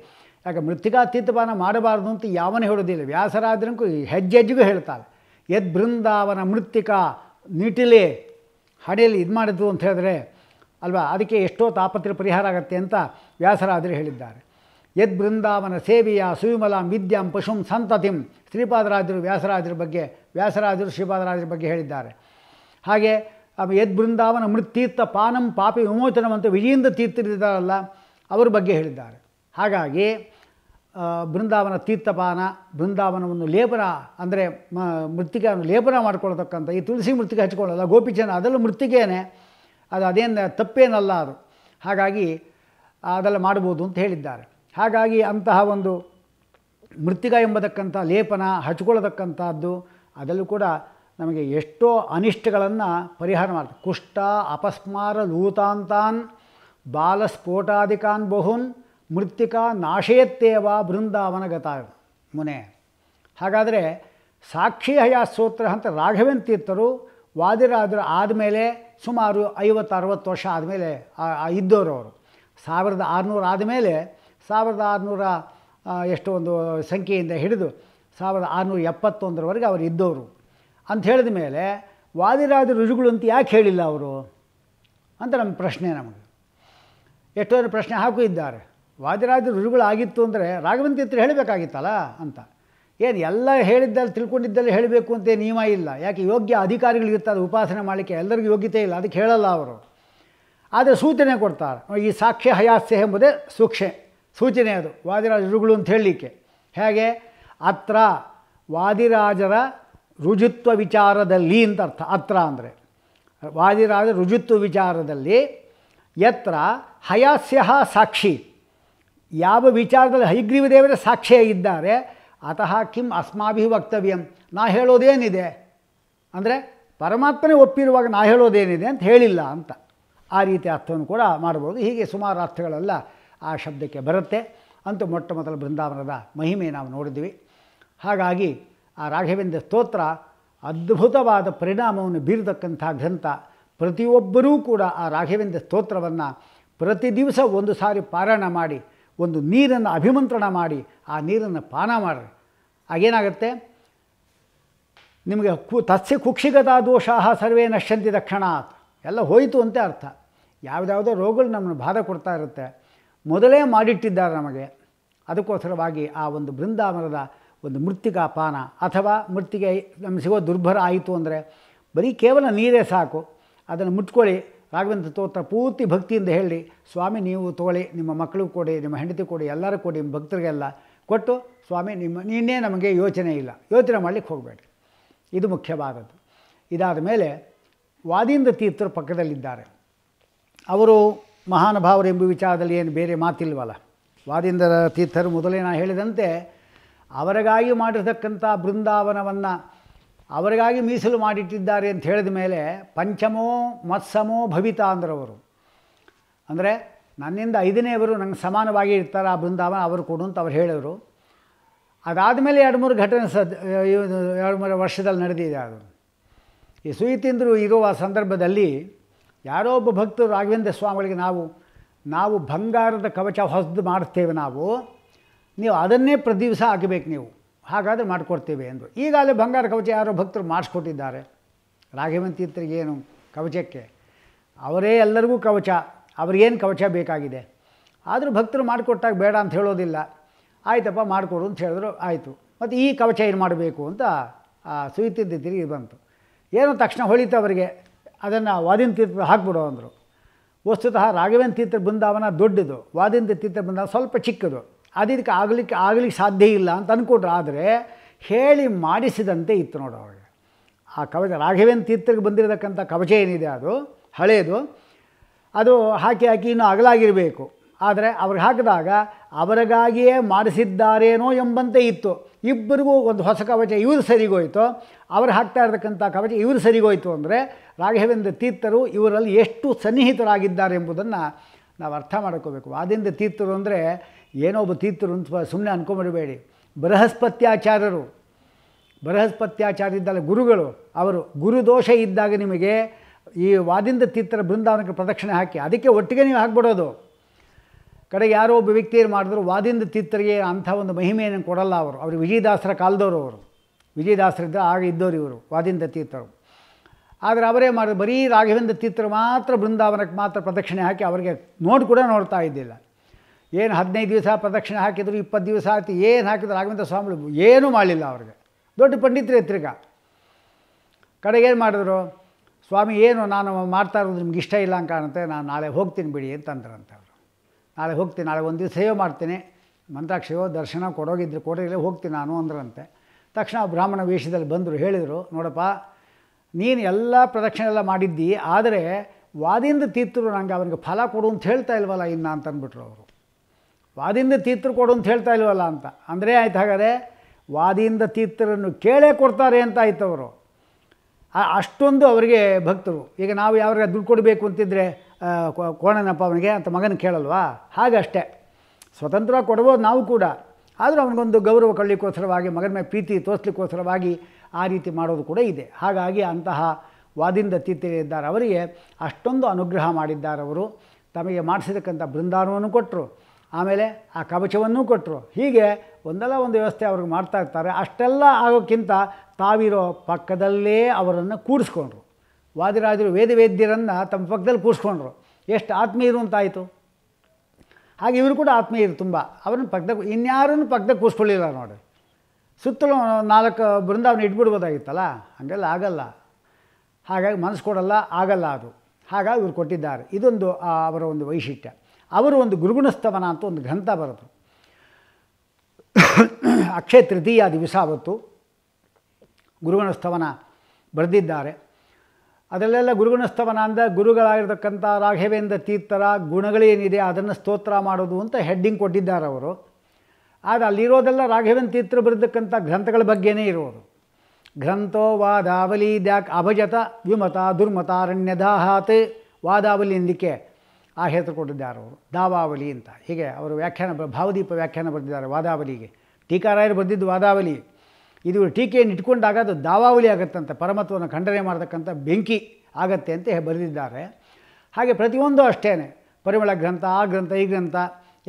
ಯಾಕೆ ಮೃತ್ತಿಕಾ ತೀರ್ಥಪಾನ ಮಾಡಬಾರ್ದು ಅಂತ ಯಾವನೇ ಹೇಳೋದಿಲ್ಲ ವ್ಯಾಸರಾದ್ರಂಗೂ ಹೆಜ್ಜೆ ಹೆಜ್ಜೆಗೂ ಹೇಳ್ತಾರೆ ಎದ್ ಬೃಂದಾವನ ಮೃತ್ತಿಕಾ ನಿಟಿಲೆ ಹಣೆಯಲ್ಲಿ ಇದು ಮಾಡಿದ್ರು ಅಂತ ಹೇಳಿದ್ರೆ ಅಲ್ವಾ ಅದಕ್ಕೆ ಎಷ್ಟೋ ತಾಪತ್ರ ಪರಿಹಾರ ಆಗತ್ತೆ ಅಂತ ವ್ಯಾಸರಾದರೆ ಹೇಳಿದ್ದಾರೆ ಯದ್ ಬೃಂದಾವನ ಸೇವೆಯ ಸುವಿಮಲಾಂ ವಿದ್ಯಾಂ ಪಶುಂ ಸಂತತಿಂ ಶ್ರೀಪಾದರಾಜರು ವ್ಯಾಸರಾಜರ ಬಗ್ಗೆ ವ್ಯಾಸರಾಜರು ಶ್ರೀಪಾದರಾಜರ ಬಗ್ಗೆ ಹೇಳಿದ್ದಾರೆ ಹಾಗೆ ಆಮೇಲೆ ಯದ್ ಬೃಂದಾವನ ಮೃತ್ತೀರ್ಥ ಪಾನಂ ಪಾಪಿ ವಿಮೋಚನವಂತ ವಿಜಯಿಂದ ತೀರ್ಥರಿದ್ದಾರಲ್ಲ ಅವ್ರ ಬಗ್ಗೆ ಹೇಳಿದ್ದಾರೆ ಹಾಗಾಗಿ ಬೃಂದಾವನ ತೀರ್ಥಪಾನ ಬೃಂದಾವನವನ್ನು ಲೇಪನ ಅಂದರೆ ಮ ಲೇಪನ ಮಾಡ್ಕೊಳ್ತಕ್ಕಂಥ ಈ ತುಳಸಿ ಮೃತ್ತಿಗೆ ಹಚ್ಕೊಳ್ಳಲ್ಲ ಗೋಪಿಚಂದ್ರ ಅದೆಲ್ಲ ಮೃತ್ತಿಕೆಯೇ ಅದು ಅದೇನು ತಪ್ಪೇನಲ್ಲ ಅದು ಹಾಗಾಗಿ ಅದೆಲ್ಲ ಮಾಡ್ಬೋದು ಅಂತ ಹೇಳಿದ್ದಾರೆ ಹಾಗಾಗಿ ಅಂತಹ ಒಂದು ಮೃತ್ತಿಕ ಎಂಬತಕ್ಕಂಥ ಲೇಪನ ಹಚ್ಕೊಳ್ಳತಕ್ಕಂಥದ್ದು ಅದರಲ್ಲೂ ಕೂಡ ನಮಗೆ ಎಷ್ಟೋ ಅನಿಷ್ಟಗಳನ್ನು ಪರಿಹಾರ ಮಾಡ್ತಾರೆ ಕುಷ್ಟ ಅಪಸ್ಮಾರ ಲೂತಾಂತಾನ್ ಬಾಲ ಬಾಲಸ್ಫೋಟಾದಿಕಾನ್ ಬಹುನ್ ಮೃತ್ತಿಕಾ ನಾಶೇತ್ತೇವ ಬೃಂದಾವನ ಗತ ಮುನೆ ಹಾಗಾದರೆ ಸಾಕ್ಷಿ ಹಯ ಸೂತ್ರ ಅಂತ ರಾಘವೇನ್ ತೀರ್ಥರು ವಾದಿರಾದರು ಆದಮೇಲೆ ಸುಮಾರು ಐವತ್ತು ಅರವತ್ತು ವರ್ಷ ಆದಮೇಲೆ ಇದ್ದವರು ಅವರು ಸಾವಿರದ ಆರುನೂರು ಆದಮೇಲೆ ಸಾವಿರದ ಆರುನೂರ ಎಷ್ಟೋ ಒಂದು ಸಂಖ್ಯೆಯಿಂದ ಹಿಡಿದು ಸಾವಿರದ ಆರುನೂರ ಎಪ್ಪತ್ತೊಂದರವರೆಗೆ ಅವರು ಇದ್ದವರು ಅಂತ ಹೇಳಿದ ಮೇಲೆ ವಾದಿರಾದ ರುಜುಗಳು ಅಂತ ಯಾಕೆ ಹೇಳಿಲ್ಲ ಅವರು ಅಂತ ನಮ್ಮ ಪ್ರಶ್ನೆ ನಮಗೆ ಎಷ್ಟೋ ಪ್ರಶ್ನೆ ಹಾಕು ಇದ್ದಾರೆ ವಾದಿರಾಜ ರುಜುಗಳಾಗಿತ್ತು ಅಂದರೆ ರಾಘವಂತಿತ್ರ ಹೇಳಬೇಕಾಗಿತ್ತಲ್ಲ ಅಂತ ಏನು ಎಲ್ಲ ಹೇಳಿದ್ದಲ್ಲಿ ತಿಳ್ಕೊಂಡಿದ್ದಲ್ಲಿ ಹೇಳಬೇಕು ಅಂತ ನಿಯಮ ಇಲ್ಲ ಯಾಕೆ ಯೋಗ್ಯ ಅದು ಉಪಾಸನೆ ಮಾಡಲಿಕ್ಕೆ ಎಲ್ಲರಿಗೂ ಯೋಗ್ಯತೆ ಇಲ್ಲ ಅದಕ್ಕೆ ಹೇಳಲ್ಲ ಅವರು ಆದರೆ ಸೂಚನೆ ಕೊಡ್ತಾರೆ ಈ ಸಾಕ್ಷ್ಯ ಹಯಾಸ್ಯ ಎಂಬುದೇ ಸೂಕ್ಷೆ ಸೂಚನೆ ಅದು ವಾದಿರಾಜ ರುಜುಗಳು ಅಂತ ಹೇಳಲಿಕ್ಕೆ ಹೇಗೆ ಅತ್ರ ವಾದಿರಾಜರ ರುಜುತ್ವ ವಿಚಾರದಲ್ಲಿ ಅಂತ ಅರ್ಥ ಅತ್ರ ಅಂದರೆ ವಾದಿರಾದ ರುಜುತ್ವ ವಿಚಾರದಲ್ಲಿ ಯತ್ರ ಹಯಾಸ್ಯ ಸಾಕ್ಷಿ ಯಾವ ವಿಚಾರದಲ್ಲಿ ಹೈಗ್ರೀವ ದೇವರ ಸಾಕ್ಷಿಯೇ ಇದ್ದಾರೆ ಅತಃ ಕಿಂ ಅಸ್ಮಾಭಿ ವಕ್ತವ್ಯಂ ನಾ ಹೇಳೋದೇನಿದೆ ಅಂದರೆ ಪರಮಾತ್ಮನೇ ಒಪ್ಪಿರುವಾಗ ನಾ ಹೇಳೋದೇನಿದೆ ಅಂತ ಹೇಳಿಲ್ಲ ಅಂತ ಆ ರೀತಿ ಅರ್ಥವನ್ನು ಕೂಡ ಮಾಡ್ಬೋದು ಹೀಗೆ ಸುಮಾರು ಅರ್ಥಗಳೆಲ್ಲ ಆ ಶಬ್ದಕ್ಕೆ ಬರುತ್ತೆ ಅಂತೂ ಮೊಟ್ಟ ಮೊದಲ ಬೃಂದಾವನದ ಮಹಿಮೆ ನಾವು ನೋಡಿದ್ವಿ ಹಾಗಾಗಿ ಆ ರಾಘವೇಂದ್ರ ಸ್ತೋತ್ರ ಅದ್ಭುತವಾದ ಪರಿಣಾಮವನ್ನು ಬೀರತಕ್ಕಂಥ ಗ್ರಂಥ ಪ್ರತಿಯೊಬ್ಬರೂ ಕೂಡ ಆ ರಾಘವೇಂದ್ರ ಸ್ತೋತ್ರವನ್ನು ಪ್ರತಿ ದಿವಸ ಒಂದು ಸಾರಿ ಪಾರಾಯಣ ಮಾಡಿ ಒಂದು ನೀರನ್ನು ಅಭಿಮಂತ್ರಣ ಮಾಡಿ ಆ ನೀರನ್ನು ಪಾನ ಮಾಡಿರಿ ಆಗೇನಾಗುತ್ತೆ ನಿಮಗೆ ಕು ತಸ್ಯ ಕುಕ್ಷಿಗತ ದೋಷ ಸರ್ವೇ ನಶ್ಯಂತಿ ದಕ್ಷಣ ಎಲ್ಲ ಹೋಯಿತು ಅಂತ ಅರ್ಥ ಯಾವುದ್ಯಾವುದೋ ರೋಗಗಳು ನಮ್ಮನ್ನು ಬಾಧೆ ಕೊಡ್ತಾ ಇರುತ್ತೆ ಮೊದಲೇ ಮಾಡಿಟ್ಟಿದ್ದಾರೆ ನಮಗೆ ಅದಕ್ಕೋಸ್ಕರವಾಗಿ ಆ ಒಂದು ಬೃಂದಾವನದ ಒಂದು ಮೃತ್ತಿಕಾ ಪಾನ ಅಥವಾ ಮೃತ್ತಿಗೆ ನಮ್ಗೆ ಸಿಗೋ ದುರ್ಭರ ಆಯಿತು ಅಂದರೆ ಬರೀ ಕೇವಲ ನೀರೇ ಸಾಕು ಅದನ್ನು ಮುಟ್ಕೊಳ್ಳಿ ರಾಘವೇಂದ್ರ ತೋತ್ರ ಪೂರ್ತಿ ಭಕ್ತಿಯಿಂದ ಹೇಳಿ ಸ್ವಾಮಿ ನೀವು ತಗೊಳ್ಳಿ ನಿಮ್ಮ ಮಕ್ಕಳಿಗೂ ಕೊಡಿ ನಿಮ್ಮ ಹೆಂಡತಿ ಕೊಡಿ ಎಲ್ಲರೂ ಕೊಡಿ ನಿಮ್ಮ ಭಕ್ತರಿಗೆಲ್ಲ ಕೊಟ್ಟು ಸ್ವಾಮಿ ನಿಮ್ಮ ನಿನ್ನೆ ನಮಗೆ ಯೋಚನೆ ಇಲ್ಲ ಯೋಚನೆ ಮಾಡಲಿಕ್ಕೆ ಹೋಗಬೇಡ್ರಿ ಇದು ಮುಖ್ಯವಾದದ್ದು ಇದಾದ ಮೇಲೆ ವಾದೀಂದ್ರ ತೀರ್ಥರು ಪಕ್ಕದಲ್ಲಿದ್ದಾರೆ ಅವರು ಮಹಾನುಭಾವರು ಎಂಬ ವಿಚಾರದಲ್ಲಿ ಏನು ಬೇರೆ ಮಾತಿಲ್ವಲ್ಲ ವಾದೀಂದ್ರ ತೀರ್ಥರು ಮೊದಲೇ ನಾನು ಹೇಳಿದಂತೆ ಅವರಿಗಾಗಿ ಮಾಡಿರ್ತಕ್ಕಂಥ ಬೃಂದಾವನವನ್ನು ಅವರಿಗಾಗಿ ಮೀಸಲು ಮಾಡಿಟ್ಟಿದ್ದಾರೆ ಅಂತ ಹೇಳಿದ ಮೇಲೆ ಪಂಚಮೋ ಮತ್ಸಮೋ ಭವಿತ ಅಂದ್ರವರು ಅಂದರೆ ನನ್ನಿಂದ ಐದನೇ ಐದನೇವರು ನಂಗೆ ಸಮಾನವಾಗಿ ಇರ್ತಾರೆ ಆ ಬೃಂದಾವನ ಅವರು ಕೊಡು ಅಂತ ಅವ್ರು ಹೇಳಿದರು ಅದಾದ ಮೇಲೆ ಎರಡು ಮೂರು ಘಟನೆ ಸದ್ ಎರಡು ಮೂರು ವರ್ಷದಲ್ಲಿ ನಡೆದಿದೆ ಅದು ಈ ಸುಯಿತೀಂದ್ರು ಇರುವ ಸಂದರ್ಭದಲ್ಲಿ ಯಾರೋ ಒಬ್ಬ ಭಕ್ತರು ರಾಘವೇಂದ್ರ ಸ್ವಾಮಿಗಳಿಗೆ ನಾವು ನಾವು ಬಂಗಾರದ ಕವಚ ಹೊಸದು ಮಾಡ್ತೇವೆ ನಾವು ನೀವು ಅದನ್ನೇ ಪ್ರತಿ ದಿವಸ ಹಾಕಬೇಕು ನೀವು ಹಾಗಾದರೆ ಮಾಡಿಕೊಡ್ತೇವೆ ಅಂದರು ಈಗಾಗಲೇ ಬಂಗಾರ ಕವಚ ಯಾರೋ ಭಕ್ತರು ಮಾಡಿಸ್ಕೊಟ್ಟಿದ್ದಾರೆ ರಾಘವನ್ ಏನು ಕವಚಕ್ಕೆ ಅವರೇ ಎಲ್ಲರಿಗೂ ಕವಚ ಅವ್ರಿಗೇನು ಕವಚ ಬೇಕಾಗಿದೆ ಆದರೂ ಭಕ್ತರು ಮಾಡಿಕೊಟ್ಟಾಗ ಬೇಡ ಅಂತ ಹೇಳೋದಿಲ್ಲ ಆಯ್ತಪ್ಪ ಮಾಡಿಕೊಡು ಅಂತ ಹೇಳಿದ್ರು ಆಯಿತು ಮತ್ತು ಈ ಕವಚ ಏನು ಮಾಡಬೇಕು ಅಂತ ಸುಯಿತೀರ್ಥ ತಿರುಗಿ ಬಂತು ಏನು ತಕ್ಷಣ ಹೊಳಿತು ಅವರಿಗೆ ಅದನ್ನು ವಾದಿನ ತೀರ್ಥ ಹಾಕ್ಬಿಡು ಅಂದರು ವಸ್ತುತಃ ರಾಘವೇಂದ್ರ ತೀರ್ಥ ಬೃಂದಾವನ ದೊಡ್ಡದು ವಾದಿನ ತೀರ್ಥ ಬೃಂದಾವನ ಸ್ವಲ್ಪ ಚಿಕ್ಕದು ಅದು ಇದಕ್ಕೆ ಆಗಲಿಕ್ಕೆ ಆಗಲಿಕ್ಕೆ ಸಾಧ್ಯ ಇಲ್ಲ ಅಂತ ಅಂದ್ಕೊಟ್ರೆ ಆದರೆ ಹೇಳಿ ಮಾಡಿಸಿದಂತೆ ಇತ್ತು ನೋಡು ಅವಳಿಗೆ ಆ ಕವಚ ರಾಘವೇಂದ್ರ ತೀರ್ಥಕ್ಕೆ ಬಂದಿರತಕ್ಕಂಥ ಕವಚ ಏನಿದೆ ಅದು ಹಳೆಯದು ಅದು ಹಾಕಿ ಹಾಕಿ ಇನ್ನೂ ಅಗಲಾಗಿರಬೇಕು ಆದರೆ ಅವ್ರಿಗೆ ಹಾಕಿದಾಗ ಅವರಿಗಾಗಿಯೇ ಮಾಡಿಸಿದ್ದಾರೇನೋ ಎಂಬಂತೆ ಇತ್ತು ಇಬ್ಬರಿಗೂ ಒಂದು ಹೊಸ ಕವಚ ಇವರು ಸರಿಗೋಯಿತು ಅವ್ರು ಹಾಕ್ತಾ ಇರತಕ್ಕಂಥ ಕವಚ ಇವರು ಸರಿಗೋಯಿತು ಅಂದರೆ ರಾಘವೇಂದ್ರ ತೀರ್ಥರು ಇವರಲ್ಲಿ ಎಷ್ಟು ಸನ್ನಿಹಿತರಾಗಿದ್ದಾರೆ ಎಂಬುದನ್ನು ನಾವು ಅರ್ಥ ಮಾಡ್ಕೋಬೇಕು ಆದಿಂದ ತೀರ್ಥರು ಅಂದರೆ ಏನೋ ಒಬ್ಬ ತೀರ್ಥರು ಅಂತ ಸುಮ್ಮನೆ ಅನ್ಕೊಂಬಿಡಬೇಡಿ ಬೃಹಸ್ಪತ್ಯಾಚಾರ್ಯರು ಬೃಹಸ್ಪತ್ಯಾಚಾರ್ಯ ಇದ್ದಲ್ಲ ಗುರುಗಳು ಅವರು ಗುರುದೋಷ ಇದ್ದಾಗ ನಿಮಗೆ ಈ ವಾದಿಂದ ತೀರ್ಥರ ಬೃಂದಾವನಕ್ಕೆ ಪ್ರದಕ್ಷಿಣೆ ಹಾಕಿ ಅದಕ್ಕೆ ಒಟ್ಟಿಗೆ ನೀವು ಹಾಕ್ಬಿಡೋದು ಕಡೆಗೆ ಯಾರೋ ಒಬ್ಬ ವ್ಯಕ್ತಿಯರು ಮಾಡಿದ್ರು ವಾದಿಂದ ತೀರ್ಥರಿಗೆ ಅಂಥ ಒಂದು ಮಹಿಮೆಯನ್ನು ಕೊಡಲ್ಲ ಅವರು ಅವರು ವಿಜಯದಾಸರ ಕಾಲದವರು ಅವರು ವಿಜಯದಾಸರಿದ್ದ ಆಗ ಇದ್ದವರು ಇವರು ವಾದಿಂದ ತೀರ್ಥರು ಆದರೆ ಅವರೇ ಮಾಡಿದ್ರು ಬರೀ ರಾಘವೇಂದ್ರ ತೀರ್ಥರು ಮಾತ್ರ ಬೃಂದಾವನಕ್ಕೆ ಮಾತ್ರ ಪ್ರದಕ್ಷಿಣೆ ಹಾಕಿ ಅವರಿಗೆ ನೋಡಿ ಕೂಡ ನೋಡ್ತಾ ಇದ್ದಿಲ್ಲ ಏನು ಹದಿನೈದು ದಿವಸ ಪ್ರದಕ್ಷಿಣೆ ಹಾಕಿದ್ರು ಇಪ್ಪತ್ತು ದಿವಸ ಆಯ್ತು ಏನು ಹಾಕಿದ್ರು ರಾಘವೇಂದ್ರ ಸ್ವಾಮಿ ಏನೂ ಮಾಡಲಿಲ್ಲ ಅವ್ರಿಗೆ ದೊಡ್ಡ ಪಂಡಿತರ ಎತ್ತರಿಕ ಕಡೆಗೇನು ಮಾಡಿದ್ರು ಸ್ವಾಮಿ ಏನು ನಾನು ಮಾಡ್ತಾ ಇರೋದು ನಿಮ್ಗೆ ಇಷ್ಟ ಇಲ್ಲ ಅಂತ ಕಾಣುತ್ತೆ ನಾನು ನಾಳೆ ಹೋಗ್ತೀನಿ ಬಿಡಿ ಅಂತಂದ್ರಂತೆ ಅವರು ನಾಳೆ ಹೋಗ್ತೀನಿ ನಾಳೆ ಒಂದು ದಿವಸ ಸೇವೆ ಮಾಡ್ತೀನಿ ಮಂತ್ರಾಕ್ಷಿಯೋ ದರ್ಶನ ಕೊಡೋಗಿದ್ರು ಕೊಡೋಗಿಲ್ಲ ಹೋಗ್ತೀನಿ ನಾನು ಅಂದ್ರಂತೆ ತಕ್ಷಣ ಬ್ರಾಹ್ಮಣ ವೇಷದಲ್ಲಿ ಬಂದರು ಹೇಳಿದರು ನೋಡಪ್ಪ ನೀನು ಎಲ್ಲ ಪ್ರದಕ್ಷಿಣೆ ಎಲ್ಲ ಮಾಡಿದ್ದಿ ಆದರೆ ವಾದಿಂದ ತೀರ್ತರು ನನಗೆ ಅವನಿಗೆ ಫಲ ಕೊಡು ಅಂತ ಹೇಳ್ತಾ ಇಲ್ವಲ್ಲ ಇನ್ನು ಅಂತಂದ್ಬಿಟ್ರು ಅವರು ವಾದಿಯಿಂದ ತೀರ್ಥ ಕೊಡು ಅಂತ ಹೇಳ್ತಾ ಇಲ್ವಲ್ಲ ಅಂತ ಅಂದರೆ ಆಯ್ತು ಹಾಗಾದರೆ ವಾದಿಯಿಂದ ತೀರ್ಥರನ್ನು ಕೇಳೇ ಕೊಡ್ತಾರೆ ಅಂತ ಆಯ್ತು ಅವರು ಅಷ್ಟೊಂದು ಅವರಿಗೆ ಭಕ್ತರು ಈಗ ನಾವು ಯಾವಾಗ ದುಡ್ಡು ಕೊಡಬೇಕು ಅಂತಿದ್ರೆ ಕೋಣನಪ್ಪ ಅವನಿಗೆ ಅಂತ ಮಗನ ಕೇಳಲ್ವಾ ಹಾಗಷ್ಟೇ ಸ್ವತಂತ್ರ ಕೊಡ್ಬೋದು ನಾವು ಕೂಡ ಆದರೂ ಅವನಿಗೊಂದು ಗೌರವ ಕಳ್ಳಲಿಕ್ಕೋಸ್ಕರವಾಗಿ ಮಗನ ಮೇಲೆ ಪ್ರೀತಿ ತೋರಿಸ್ಲಿಕ್ಕೋಸ್ಕರವಾಗಿ ಆ ರೀತಿ ಮಾಡೋದು ಕೂಡ ಇದೆ ಹಾಗಾಗಿ ಅಂತಹ ವಾದಿಂದ ತೀರ್ಥರಿದ್ದಾರೆ ಅವರಿಗೆ ಅಷ್ಟೊಂದು ಅನುಗ್ರಹ ಮಾಡಿದ್ದಾರೆ ಅವರು ತಮಗೆ ಮಾಡಿಸಿರ್ತಕ್ಕಂಥ ಬೃಂದಾವನವನ್ನು ಕೊಟ್ಟರು ಆಮೇಲೆ ಆ ಕವಚವನ್ನೂ ಕೊಟ್ಟರು ಹೀಗೆ ಒಂದಲ್ಲ ಒಂದು ವ್ಯವಸ್ಥೆ ಅವ್ರಿಗೆ ಮಾಡ್ತಾ ಇರ್ತಾರೆ ಅಷ್ಟೆಲ್ಲ ಆಗೋಕ್ಕಿಂತ ತಾವಿರೋ ಪಕ್ಕದಲ್ಲೇ ಅವರನ್ನು ಕೂಡಿಸ್ಕೊಂಡ್ರು ವೇದ ವೇದ್ಯರನ್ನು ತಮ್ಮ ಪಕ್ಕದಲ್ಲಿ ಕೂಡಿಸ್ಕೊಂಡ್ರು ಎಷ್ಟು ಆತ್ಮೀಯರು ಅಂತಾಯಿತು ಹಾಗೆ ಇವರು ಕೂಡ ಆತ್ಮೀಯರು ತುಂಬ ಅವ್ರನ್ನ ಪಕ್ಕದ ಇನ್ಯಾರನ್ನು ಪಕ್ಕದ ಕೂರಿಸ್ಕೊಳ್ಳಿಲ್ಲ ನೋಡಿ ಸುತ್ತಲೂ ನಾಲ್ಕು ಬೃಂದಾವನ ಇಟ್ಬಿಡ್ಬೋದಾಗಿತ್ತಲ್ಲ ಹಂಗೆಲ್ಲ ಆಗಲ್ಲ ಹಾಗಾಗಿ ಮನಸ್ಸು ಕೊಡಲ್ಲ ಆಗಲ್ಲ ಅದು ಹಾಗಾಗಿ ಇವರು ಕೊಟ್ಟಿದ್ದಾರೆ ಇದೊಂದು ಅವರ ಒಂದು ವೈಶಿಷ್ಟ್ಯ ಅವರು ಒಂದು ಗುರುಗುಣಸ್ತವನ ಅಂತ ಒಂದು ಗ್ರಂಥ ಬರೆದರು ಅಕ್ಷಯ ತೃತೀಯ ದಿವಸ ಅವತ್ತು ಗುರುಗುಣಸ್ತವನ ಬರೆದಿದ್ದಾರೆ ಅದರಲ್ಲೆಲ್ಲ ಗುರುಗುಣಸ್ತವನ ಅಂದರೆ ಗುರುಗಳಾಗಿರ್ತಕ್ಕಂಥ ರಾಘವೇಂದ್ರ ತೀರ್ಥರ ಗುಣಗಳೇನಿದೆ ಅದನ್ನು ಸ್ತೋತ್ರ ಮಾಡೋದು ಅಂತ ಹೆಡ್ಡಿಂಗ್ ಕೊಟ್ಟಿದ್ದಾರೆ ಅವರು ಆದರೆ ಅಲ್ಲಿರೋದೆಲ್ಲ ರಾಘವೇಂದ್ರ ತೀರ್ಥರು ಬರೆದಕ್ಕಂಥ ಗ್ರಂಥಗಳ ಬಗ್ಗೆನೇ ಇರೋದು ಗ್ರಂಥೋ ವಾದಾವಲಿ ದ್ಯಾಕ್ ಅಭಜತ ವಿಮತ ದುರ್ಮತ ಅರಣ್ಯದಾಹಾತ್ ವಾದಾವಲಿ ಎಂದಿಕೆ ಆ ಹೆಸರು ಕೊಟ್ಟಿದ್ದಾರೆ ಅವರು ದಾವಾವಲಿ ಅಂತ ಹೀಗೆ ಅವರು ವ್ಯಾಖ್ಯಾನ ಭಾವದೀಪ ವ್ಯಾಖ್ಯಾನ ಬರೆದಿದ್ದಾರೆ ವಾದಾವಲಿಗೆ ಟೀಕಾರಾಯರು ಬರೆದಿದ್ದು ವಾದಾವಲಿ ಇದು ಟೀಕೆಯನ್ನು ಇಟ್ಕೊಂಡಾಗ ಅದು ದಾವಾವಲಿ ಆಗುತ್ತಂತೆ ಪರಮತ್ವವನ್ನು ಖಂಡನೆ ಮಾಡತಕ್ಕಂಥ ಬೆಂಕಿ ಆಗತ್ತೆ ಅಂತ ಬರೆದಿದ್ದಾರೆ ಹಾಗೆ ಪ್ರತಿಯೊಂದು ಅಷ್ಟೇ ಪರಿಮಳ ಗ್ರಂಥ ಆ ಗ್ರಂಥ ಈ ಗ್ರಂಥ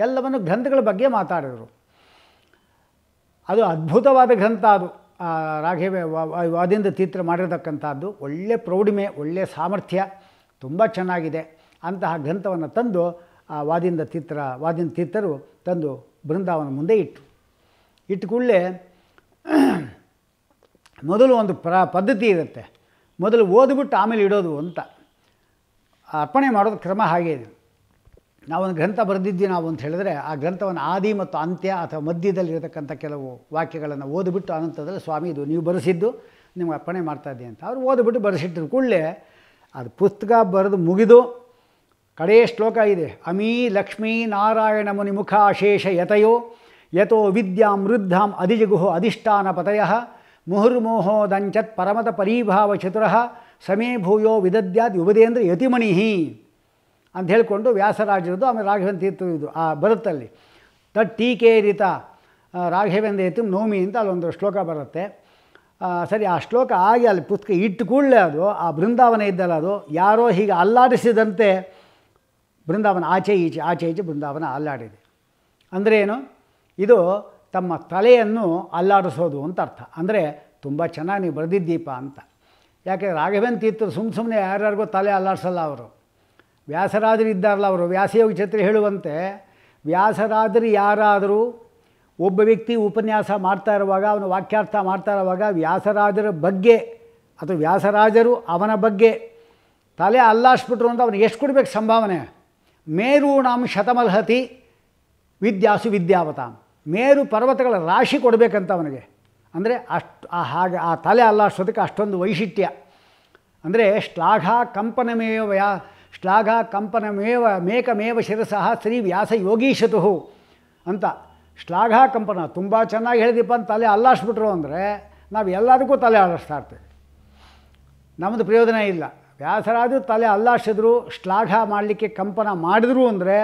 ಎಲ್ಲವನ್ನು ಗ್ರಂಥಗಳ ಬಗ್ಗೆ ಮಾತಾಡಿದರು ಅದು ಅದ್ಭುತವಾದ ಗ್ರಂಥ ಅದು ರಾಘವ ವಾದಿಂದ ತೀರ್ಥ ಮಾಡಿರತಕ್ಕಂಥದ್ದು ಒಳ್ಳೆ ಪ್ರೌಢಿಮೆ ಒಳ್ಳೆಯ ಸಾಮರ್ಥ್ಯ ತುಂಬ ಚೆನ್ನಾಗಿದೆ ಅಂತಹ ಗ್ರಂಥವನ್ನು ತಂದು ಆ ವಾದಿಂದ ತೀರ್ಥರ ವಾದಿಂದ ತೀರ್ಥರು ತಂದು ಬೃಂದಾವನ ಮುಂದೆ ಇಟ್ಟು ಇಟ್ಟು ಕೂಡಲೇ ಮೊದಲು ಒಂದು ಪ್ರ ಪದ್ಧತಿ ಇರುತ್ತೆ ಮೊದಲು ಓದ್ಬಿಟ್ಟು ಆಮೇಲೆ ಇಡೋದು ಅಂತ ಅರ್ಪಣೆ ಮಾಡೋದು ಕ್ರಮ ಹಾಗೇ ಇದೆ ನಾವೊಂದು ಗ್ರಂಥ ಬರೆದಿದ್ದೀವಿ ನಾವು ಅಂತ ಹೇಳಿದ್ರೆ ಆ ಗ್ರಂಥವನ್ನು ಆದಿ ಮತ್ತು ಅಂತ್ಯ ಅಥವಾ ಮಧ್ಯದಲ್ಲಿರತಕ್ಕಂಥ ಕೆಲವು ವಾಕ್ಯಗಳನ್ನು ಓದ್ಬಿಟ್ಟು ಅನಂತದಲ್ಲಿ ಸ್ವಾಮಿ ಇದು ನೀವು ಬರೆಸಿದ್ದು ನಿಮ್ಗೆ ಅರ್ಪಣೆ ಮಾಡ್ತಾ ಇದ್ದೀನಿ ಅಂತ ಅವ್ರು ಓದಿಬಿಟ್ಟು ಬರೆಸಿಟ್ಟರು ಕೂಡಲೇ ಅದು ಪುಸ್ತಕ ಬರೆದು ಮುಗಿದು ಕಡೆಯ ಶ್ಲೋಕ ಇದೆ ಅಮೀ ಲಕ್ಷ್ಮೀ ನಾರಾಯಣ ಮುನಿ ಮುಖ ಶೇಷ ಯತಯೋ ಯಥೋ ವಿದ್ಯಾಂ ವೃದ್ಧಾಂ ಅಧಿಜಗುಹು ಅಧಿಷ್ಠಾನ ಪತಯ ಮುಹುರ್ಮೋಹೋ ದಂಚತ್ ಪರಮತ ಪರಿಭಾವ ಚತುರಃ ಸಮೇ ಭೂಯೋ ವಿದದ್ಯಾದ್ ಯುವದೇಂದ್ರ ಯತಿಮಣಿಹಿ ಅಂತ ಹೇಳಿಕೊಂಡು ವ್ಯಾಸರಾಜರದ್ದು ಆಮೇಲೆ ರಾಘವೇಂದ್ರ ತೀರ್ಥ ಇದು ಆ ಬರುತ್ತಲ್ಲಿ ತಟ್ ಟೀಕೇರಿತ ರಾಘವೇಂದ್ರ ಯತಿಮ್ ನೋಮಿ ಅಂತ ಅಲ್ಲೊಂದು ಶ್ಲೋಕ ಬರುತ್ತೆ ಸರಿ ಆ ಶ್ಲೋಕ ಆಗಿ ಅಲ್ಲಿ ಪುಸ್ತಕ ಇಟ್ಟು ಕೂಡಲೇ ಅದು ಆ ಬೃಂದಾವನ ಇದ್ದಲ್ಲ ಅದು ಯಾರೋ ಹೀಗೆ ಅಲ್ಲಾಡಿಸಿದಂತೆ ಬೃಂದಾವನ ಆಚೆ ಈಚೆ ಆಚೆ ಈಚೆ ಬೃಂದಾವನ ಅಲ್ಲಾಡಿದೆ ಅಂದರೆ ಏನು ಇದು ತಮ್ಮ ತಲೆಯನ್ನು ಅಲ್ಲಾಡಿಸೋದು ಅಂತ ಅರ್ಥ ಅಂದರೆ ತುಂಬ ಚೆನ್ನಾಗಿ ನೀವು ಬರೆದಿದ್ದೀಪ ಅಂತ ಯಾಕೆ ರಾಘವೇಂದ್ರ ತೀರ್ಥರು ಸುಮ್ಮ ಸುಮ್ಮನೆ ಯಾರ್ಯಾರಿಗೂ ತಲೆ ಅಲ್ಲಾಡಿಸಲ್ಲ ಅವರು ವ್ಯಾಸರಾದರು ಇದ್ದಾರಲ್ಲ ಅವರು ವ್ಯಾಸಯೋಗ ಛತ್ರಿ ಹೇಳುವಂತೆ ವ್ಯಾಸರಾದರು ಯಾರಾದರೂ ಒಬ್ಬ ವ್ಯಕ್ತಿ ಉಪನ್ಯಾಸ ಮಾಡ್ತಾ ಇರುವಾಗ ಅವನು ವಾಕ್ಯಾರ್ಥ ಮಾಡ್ತಾ ಇರುವಾಗ ವ್ಯಾಸರಾಜರ ಬಗ್ಗೆ ಅಥವಾ ವ್ಯಾಸರಾಜರು ಅವನ ಬಗ್ಗೆ ತಲೆ ಅಲ್ಲಾಡಿಸ್ಬಿಟ್ರು ಅಂತ ಅವನು ಎಷ್ಟು ಕೊಡಬೇಕು ಸಂಭಾವನೆ ಮೇರೂಣಾಂ ಶತಮಲಹತಿ ವಿದ್ಯಾಸು ವಿದ್ಯಾವತಾಂ ಮೇರು ಪರ್ವತಗಳ ರಾಶಿ ಕೊಡಬೇಕಂತ ಅವನಿಗೆ ಅಂದರೆ ಅಷ್ಟು ಆ ಹಾಗೆ ಆ ತಲೆ ಅಲ್ಲ ಅಷ್ಟೊದಕ್ಕೆ ಅಷ್ಟೊಂದು ವೈಶಿಷ್ಟ್ಯ ಅಂದರೆ ಶ್ಲಾಘ ಕಂಪನಮೇವ ಯಾ ಶ್ಲಾಘ ಕಂಪನಮೇವ ಮೇಕಮೇವ ಶಿರಸಃ ಶ್ರೀ ವ್ಯಾಸ ಯೋಗೀಶತು ಅಂತ ಶ್ಲಾಘ ಕಂಪನ ತುಂಬ ಚೆನ್ನಾಗಿ ಹೇಳಿದಿಪ್ಪ ಅಂತ ತಲೆ ಅಲ್ಲಾಡ್ಸ್ಬಿಟ್ರು ಅಂದರೆ ನಾವು ಎಲ್ಲದಕ್ಕೂ ತಲೆ ಅಲ್ಲಾಡಿಸ್ತಾ ಇರ್ತೀವಿ ನಮ್ಮದು ಪ್ರಯೋಜನ ಇಲ್ಲ ವ್ಯಾಸರಾಜರು ತಲೆ ಅಲ್ಲಾಡಿಸಿದ್ರು ಶ್ಲಾಘ ಮಾಡಲಿಕ್ಕೆ ಕಂಪನ ಮಾಡಿದ್ರು ಅಂದರೆ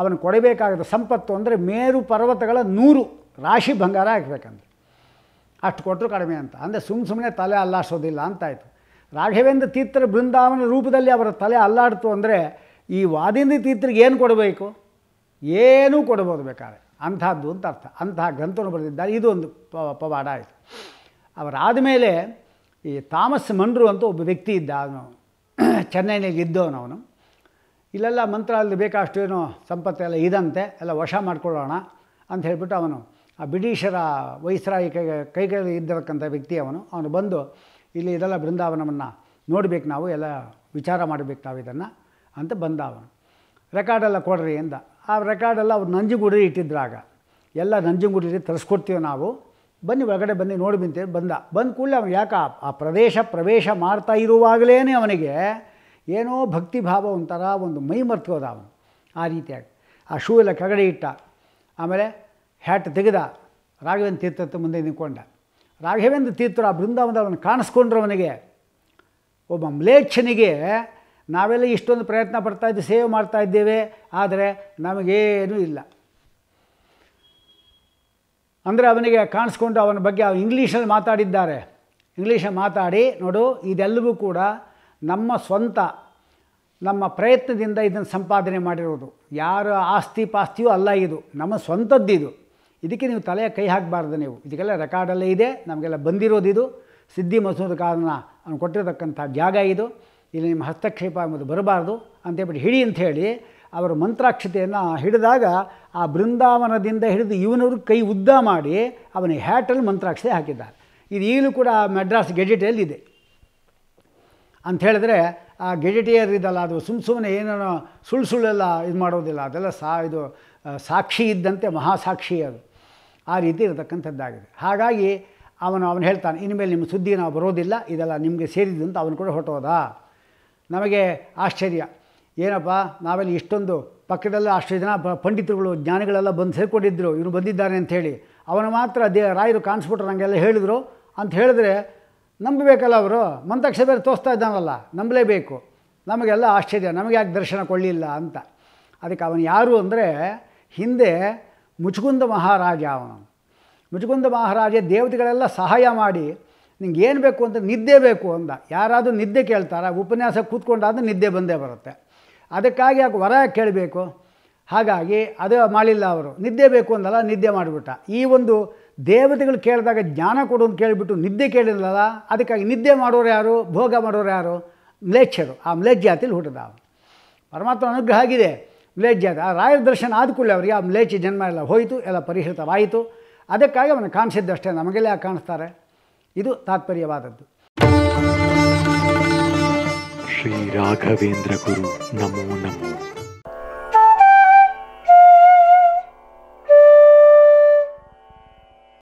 ಅವನು ಕೊಡಬೇಕಾಗದ ಸಂಪತ್ತು ಅಂದರೆ ಮೇರು ಪರ್ವತಗಳ ನೂರು ರಾಶಿ ಬಂಗಾರ ಹಾಕಬೇಕಂದ್ರೆ ಅಷ್ಟು ಕೊಟ್ಟರು ಕಡಿಮೆ ಅಂತ ಅಂದರೆ ಸುಮ್ಮ ಸುಮ್ಮನೆ ತಲೆ ಅಲ್ಲಾಡಿಸೋದಿಲ್ಲ ಅಂತಾಯಿತು ರಾಘವೇಂದ್ರ ತೀರ್ಥರ ಬೃಂದಾವನ ರೂಪದಲ್ಲಿ ಅವರ ತಲೆ ಅಲ್ಲಾಡ್ತು ಅಂದರೆ ಈ ವಾದಿಂದ ತೀರ್ಥರಿಗೆ ಏನು ಕೊಡಬೇಕು ಏನೂ ಕೊಡ್ಬೋದು ಬೇಕಾದ್ರೆ ಅಂಥದ್ದು ಅಂತ ಅರ್ಥ ಅಂತಹ ಗ್ರಂಥವನ್ನು ಬರೆದಿದ್ದಾರೆ ಇದು ಒಂದು ಪವಾಡ ಆಯಿತು ಅವರಾದ ಮೇಲೆ ಈ ತಾಮಸ್ ಮಂಡ್ರು ಅಂತ ಒಬ್ಬ ವ್ಯಕ್ತಿ ಇದ್ದ ಅವನು ಚೆನ್ನೈನಲ್ಲಿ ಇದ್ದವನವನು ಇಲ್ಲೆಲ್ಲ ಮಂತ್ರ ಅಲ್ಲಿ ಬೇಕಾಷ್ಟು ಏನೋ ಸಂಪತ್ತೆಲ್ಲ ಇದಂತೆ ಎಲ್ಲ ವಶ ಮಾಡ್ಕೊಳ್ಳೋಣ ಅಂತ ಹೇಳಿಬಿಟ್ಟು ಅವನು ಆ ಬ್ರಿಟಿಷರ ವೈಸ್ರಾಯಿ ಕೈ ಕೈಗಳಲ್ಲಿ ಇದ್ದಿರಕ್ಕಂಥ ವ್ಯಕ್ತಿ ಅವನು ಅವನು ಬಂದು ಇಲ್ಲಿ ಇದೆಲ್ಲ ಬೃಂದಾವನವನ್ನು ನೋಡಬೇಕು ನಾವು ಎಲ್ಲ ವಿಚಾರ ಮಾಡಬೇಕು ನಾವು ಇದನ್ನು ಅಂತ ಬಂದ ಅವನು ರೆಕಾರ್ಡೆಲ್ಲ ಕೊಡ್ರಿ ಎಂದ ಆ ರೆಕಾರ್ಡೆಲ್ಲ ಅವ್ರು ನಂಜುಗುಡಿ ಇಟ್ಟಿದ್ರಾಗ ಎಲ್ಲ ನಂಜುಗುಡಿಲಿ ತರಿಸ್ಕೊಡ್ತೀವಿ ನಾವು ಬನ್ನಿ ಒಳಗಡೆ ಬನ್ನಿ ನೋಡಿ ಬಿಂತೆ ಬಂದ ಬಂದ ಕೂಡಲೇ ಅವನು ಯಾಕೆ ಆ ಪ್ರದೇಶ ಪ್ರವೇಶ ಮಾಡ್ತಾ ಇರುವಾಗಲೇ ಅವನಿಗೆ ಏನೋ ಭಕ್ತಿಭಾವ ಒಂಥರ ಒಂದು ಮೈ ಮರ್ತೋದ ಅವನು ಆ ರೀತಿಯಾಗಿ ಆ ಶೂ ಎಲ್ಲ ಕೆಳಗಡೆ ಇಟ್ಟ ಆಮೇಲೆ ಹ್ಯಾಟ್ ತೆಗೆದ ರಾಘವೇಂದ್ರ ತೀರ್ಥ ಮುಂದೆ ನಿಂತ್ಕೊಂಡ ರಾಘವೇಂದ್ರ ತೀರ್ಥರು ಆ ಬೃಂದಾವನದ ಅವನು ಅವನಿಗೆ ಒಬ್ಬ ಮ್ಲೇಚ್ಛನಿಗೆ ನಾವೆಲ್ಲ ಇಷ್ಟೊಂದು ಪ್ರಯತ್ನ ಪಡ್ತಾಯಿದ್ದು ಸೇವೆ ಮಾಡ್ತಾ ಇದ್ದೇವೆ ಆದರೆ ನಮಗೇನೂ ಇಲ್ಲ ಅಂದರೆ ಅವನಿಗೆ ಕಾಣಿಸ್ಕೊಂಡು ಅವನ ಬಗ್ಗೆ ಇಂಗ್ಲೀಷಲ್ಲಿ ಮಾತಾಡಿದ್ದಾರೆ ಇಂಗ್ಲೀಷಲ್ಲಿ ಮಾತಾಡಿ ನೋಡು ಇದೆಲ್ಲವೂ ಕೂಡ ನಮ್ಮ ಸ್ವಂತ ನಮ್ಮ ಪ್ರಯತ್ನದಿಂದ ಇದನ್ನು ಸಂಪಾದನೆ ಮಾಡಿರೋದು ಯಾರ ಆಸ್ತಿ ಪಾಸ್ತಿಯೂ ಅಲ್ಲ ಇದು ನಮ್ಮ ಸ್ವಂತದ್ದಿದು ಇದಕ್ಕೆ ನೀವು ತಲೆಯ ಕೈ ಹಾಕಬಾರ್ದು ನೀವು ಇದಕ್ಕೆಲ್ಲ ರೆಕಾರ್ಡಲ್ಲೇ ಇದೆ ನಮಗೆಲ್ಲ ಬಂದಿರೋದು ಇದು ಸಿದ್ಧಿ ಮಸೂದ ಕಾರಣ ಅವನು ಕೊಟ್ಟಿರತಕ್ಕಂಥ ಜಾಗ ಇದು ಇಲ್ಲಿ ನಿಮ್ಮ ಹಸ್ತಕ್ಷೇಪ ಎಂಬುದು ಬರಬಾರ್ದು ಅಂತೇಳ್ಬಿಟ್ಟು ಹಿಡಿ ಅಂತ ಹೇಳಿ ಅವರು ಮಂತ್ರಾಕ್ಷತೆಯನ್ನು ಹಿಡಿದಾಗ ಆ ಬೃಂದಾವನದಿಂದ ಹಿಡಿದು ಇವನವರು ಕೈ ಉದ್ದ ಮಾಡಿ ಅವನ ಹ್ಯಾಟಲ್ಲಿ ಮಂತ್ರಾಕ್ಷೆ ಹಾಕಿದ್ದಾರೆ ಇದು ಈಗಲೂ ಕೂಡ ಮೆಡ್ರಾಸ್ ಗೆಜೆಟಿಯಲ್ಲಿ ಇದೆ ಹೇಳಿದ್ರೆ ಆ ಗೆಜೆಟಿಯರ್ ಇದಲ್ಲ ಅದು ಸುಮ್ಮ ಸುಮ್ಮನೆ ಏನೇನೋ ಸುಳ್ಳು ಸುಳ್ಳೆಲ್ಲ ಇದು ಮಾಡೋದಿಲ್ಲ ಅದೆಲ್ಲ ಸಾ ಇದು ಸಾಕ್ಷಿ ಇದ್ದಂತೆ ಮಹಾಸಾಕ್ಷಿ ಅದು ಆ ರೀತಿ ಇರತಕ್ಕಂಥದ್ದಾಗಿದೆ ಹಾಗಾಗಿ ಅವನು ಅವನು ಹೇಳ್ತಾನೆ ಇನ್ಮೇಲೆ ನಿಮ್ಮ ಸುದ್ದಿ ನಾವು ಬರೋದಿಲ್ಲ ಇದೆಲ್ಲ ನಿಮಗೆ ಸೇರಿದ್ದು ಅಂತ ಅವನು ಕೂಡ ಹೊಟ್ಟೋದ ನಮಗೆ ಆಶ್ಚರ್ಯ ಏನಪ್ಪ ನಾವೆಲ್ಲ ಇಷ್ಟೊಂದು ಪಕ್ಕದಲ್ಲ ಅಷ್ಟು ಜನ ಪಂಡಿತರುಗಳು ಜ್ಞಾನಿಗಳೆಲ್ಲ ಬಂದು ಸೇರಿಕೊಂಡಿದ್ದರು ಇವರು ಬಂದಿದ್ದಾರೆ ಅಂಥೇಳಿ ಅವನ ಮಾತ್ರ ದೇ ರಾಯರು ಕಾಣಿಸ್ಬಿಟ್ರು ನನಗೆಲ್ಲ ಹೇಳಿದರು ಅಂತ ಹೇಳಿದ್ರೆ ನಂಬಬೇಕಲ್ಲ ಅವರು ಬೇರೆ ತೋರಿಸ್ತಾ ಇದ್ದಾನಲ್ಲ ನಂಬಲೇಬೇಕು ನಮಗೆಲ್ಲ ಆಶ್ಚರ್ಯ ನಮಗೆ ಯಾಕೆ ದರ್ಶನ ಕೊಡಲಿಲ್ಲ ಅಂತ ಅದಕ್ಕೆ ಅವನು ಯಾರು ಅಂದರೆ ಹಿಂದೆ ಮುಚುಗುಂದ ಮಹಾರಾಜ ಅವನು ಮುಚುಗುಂದ ಮಹಾರಾಜ ದೇವತೆಗಳೆಲ್ಲ ಸಹಾಯ ಮಾಡಿ ನಿಂಗೆ ಏನು ಬೇಕು ಅಂತ ನಿದ್ದೆ ಬೇಕು ಅಂದ ಯಾರಾದರೂ ನಿದ್ದೆ ಕೇಳ್ತಾರ ಉಪನ್ಯಾಸ ಕೂತ್ಕೊಂಡಾದ್ರೆ ನಿದ್ದೆ ಬಂದೇ ಬರುತ್ತೆ ಅದಕ್ಕಾಗಿ ಯಾಕೆ ವರ ಕೇಳಬೇಕು ಹಾಗಾಗಿ ಅದು ಮಾಡಿಲ್ಲ ಅವರು ನಿದ್ದೆ ಬೇಕು ಅಂದಲ್ಲ ನಿದ್ದೆ ಮಾಡಿಬಿಟ್ಟ ಈ ಒಂದು ದೇವತೆಗಳು ಕೇಳಿದಾಗ ಜ್ಞಾನ ಕೊಡು ಅಂತ ಕೇಳಿಬಿಟ್ಟು ನಿದ್ದೆ ಕೇಳಿಲ್ಲಲ್ಲ ಅದಕ್ಕಾಗಿ ನಿದ್ದೆ ಮಾಡೋರು ಯಾರು ಭೋಗ ಮಾಡೋರು ಯಾರು ಮ್ಲೇಚ್ಛರು ಆ ಜಾತಿಲಿ ಹುಟ್ಟಿದ ಅವನು ಪರಮಾತ್ಮ ಅನುಗ್ರಹ ಆಗಿದೆ ಜಾತಿ ಆ ರಾಯರ ದರ್ಶನ ಆದ ಕೂಡಲೇ ಅವರಿಗೆ ಆ ಮ್ಲೇಚ್ಛ ಜನ್ಮ ಎಲ್ಲ ಹೋಯಿತು ಎಲ್ಲ ಪರಿಹೃತವಾಯಿತು ಅದಕ್ಕಾಗಿ ಅವನು ಕಾಣಿಸಿದ್ದಷ್ಟೇ ನಮಗೆಲ್ಲ ಕಾಣಿಸ್ತಾರೆ ಇದು ತಾತ್ಪರ್ಯವಾದದ್ದು శ్రీ రాఘవేంద్ర గురు నమో నమో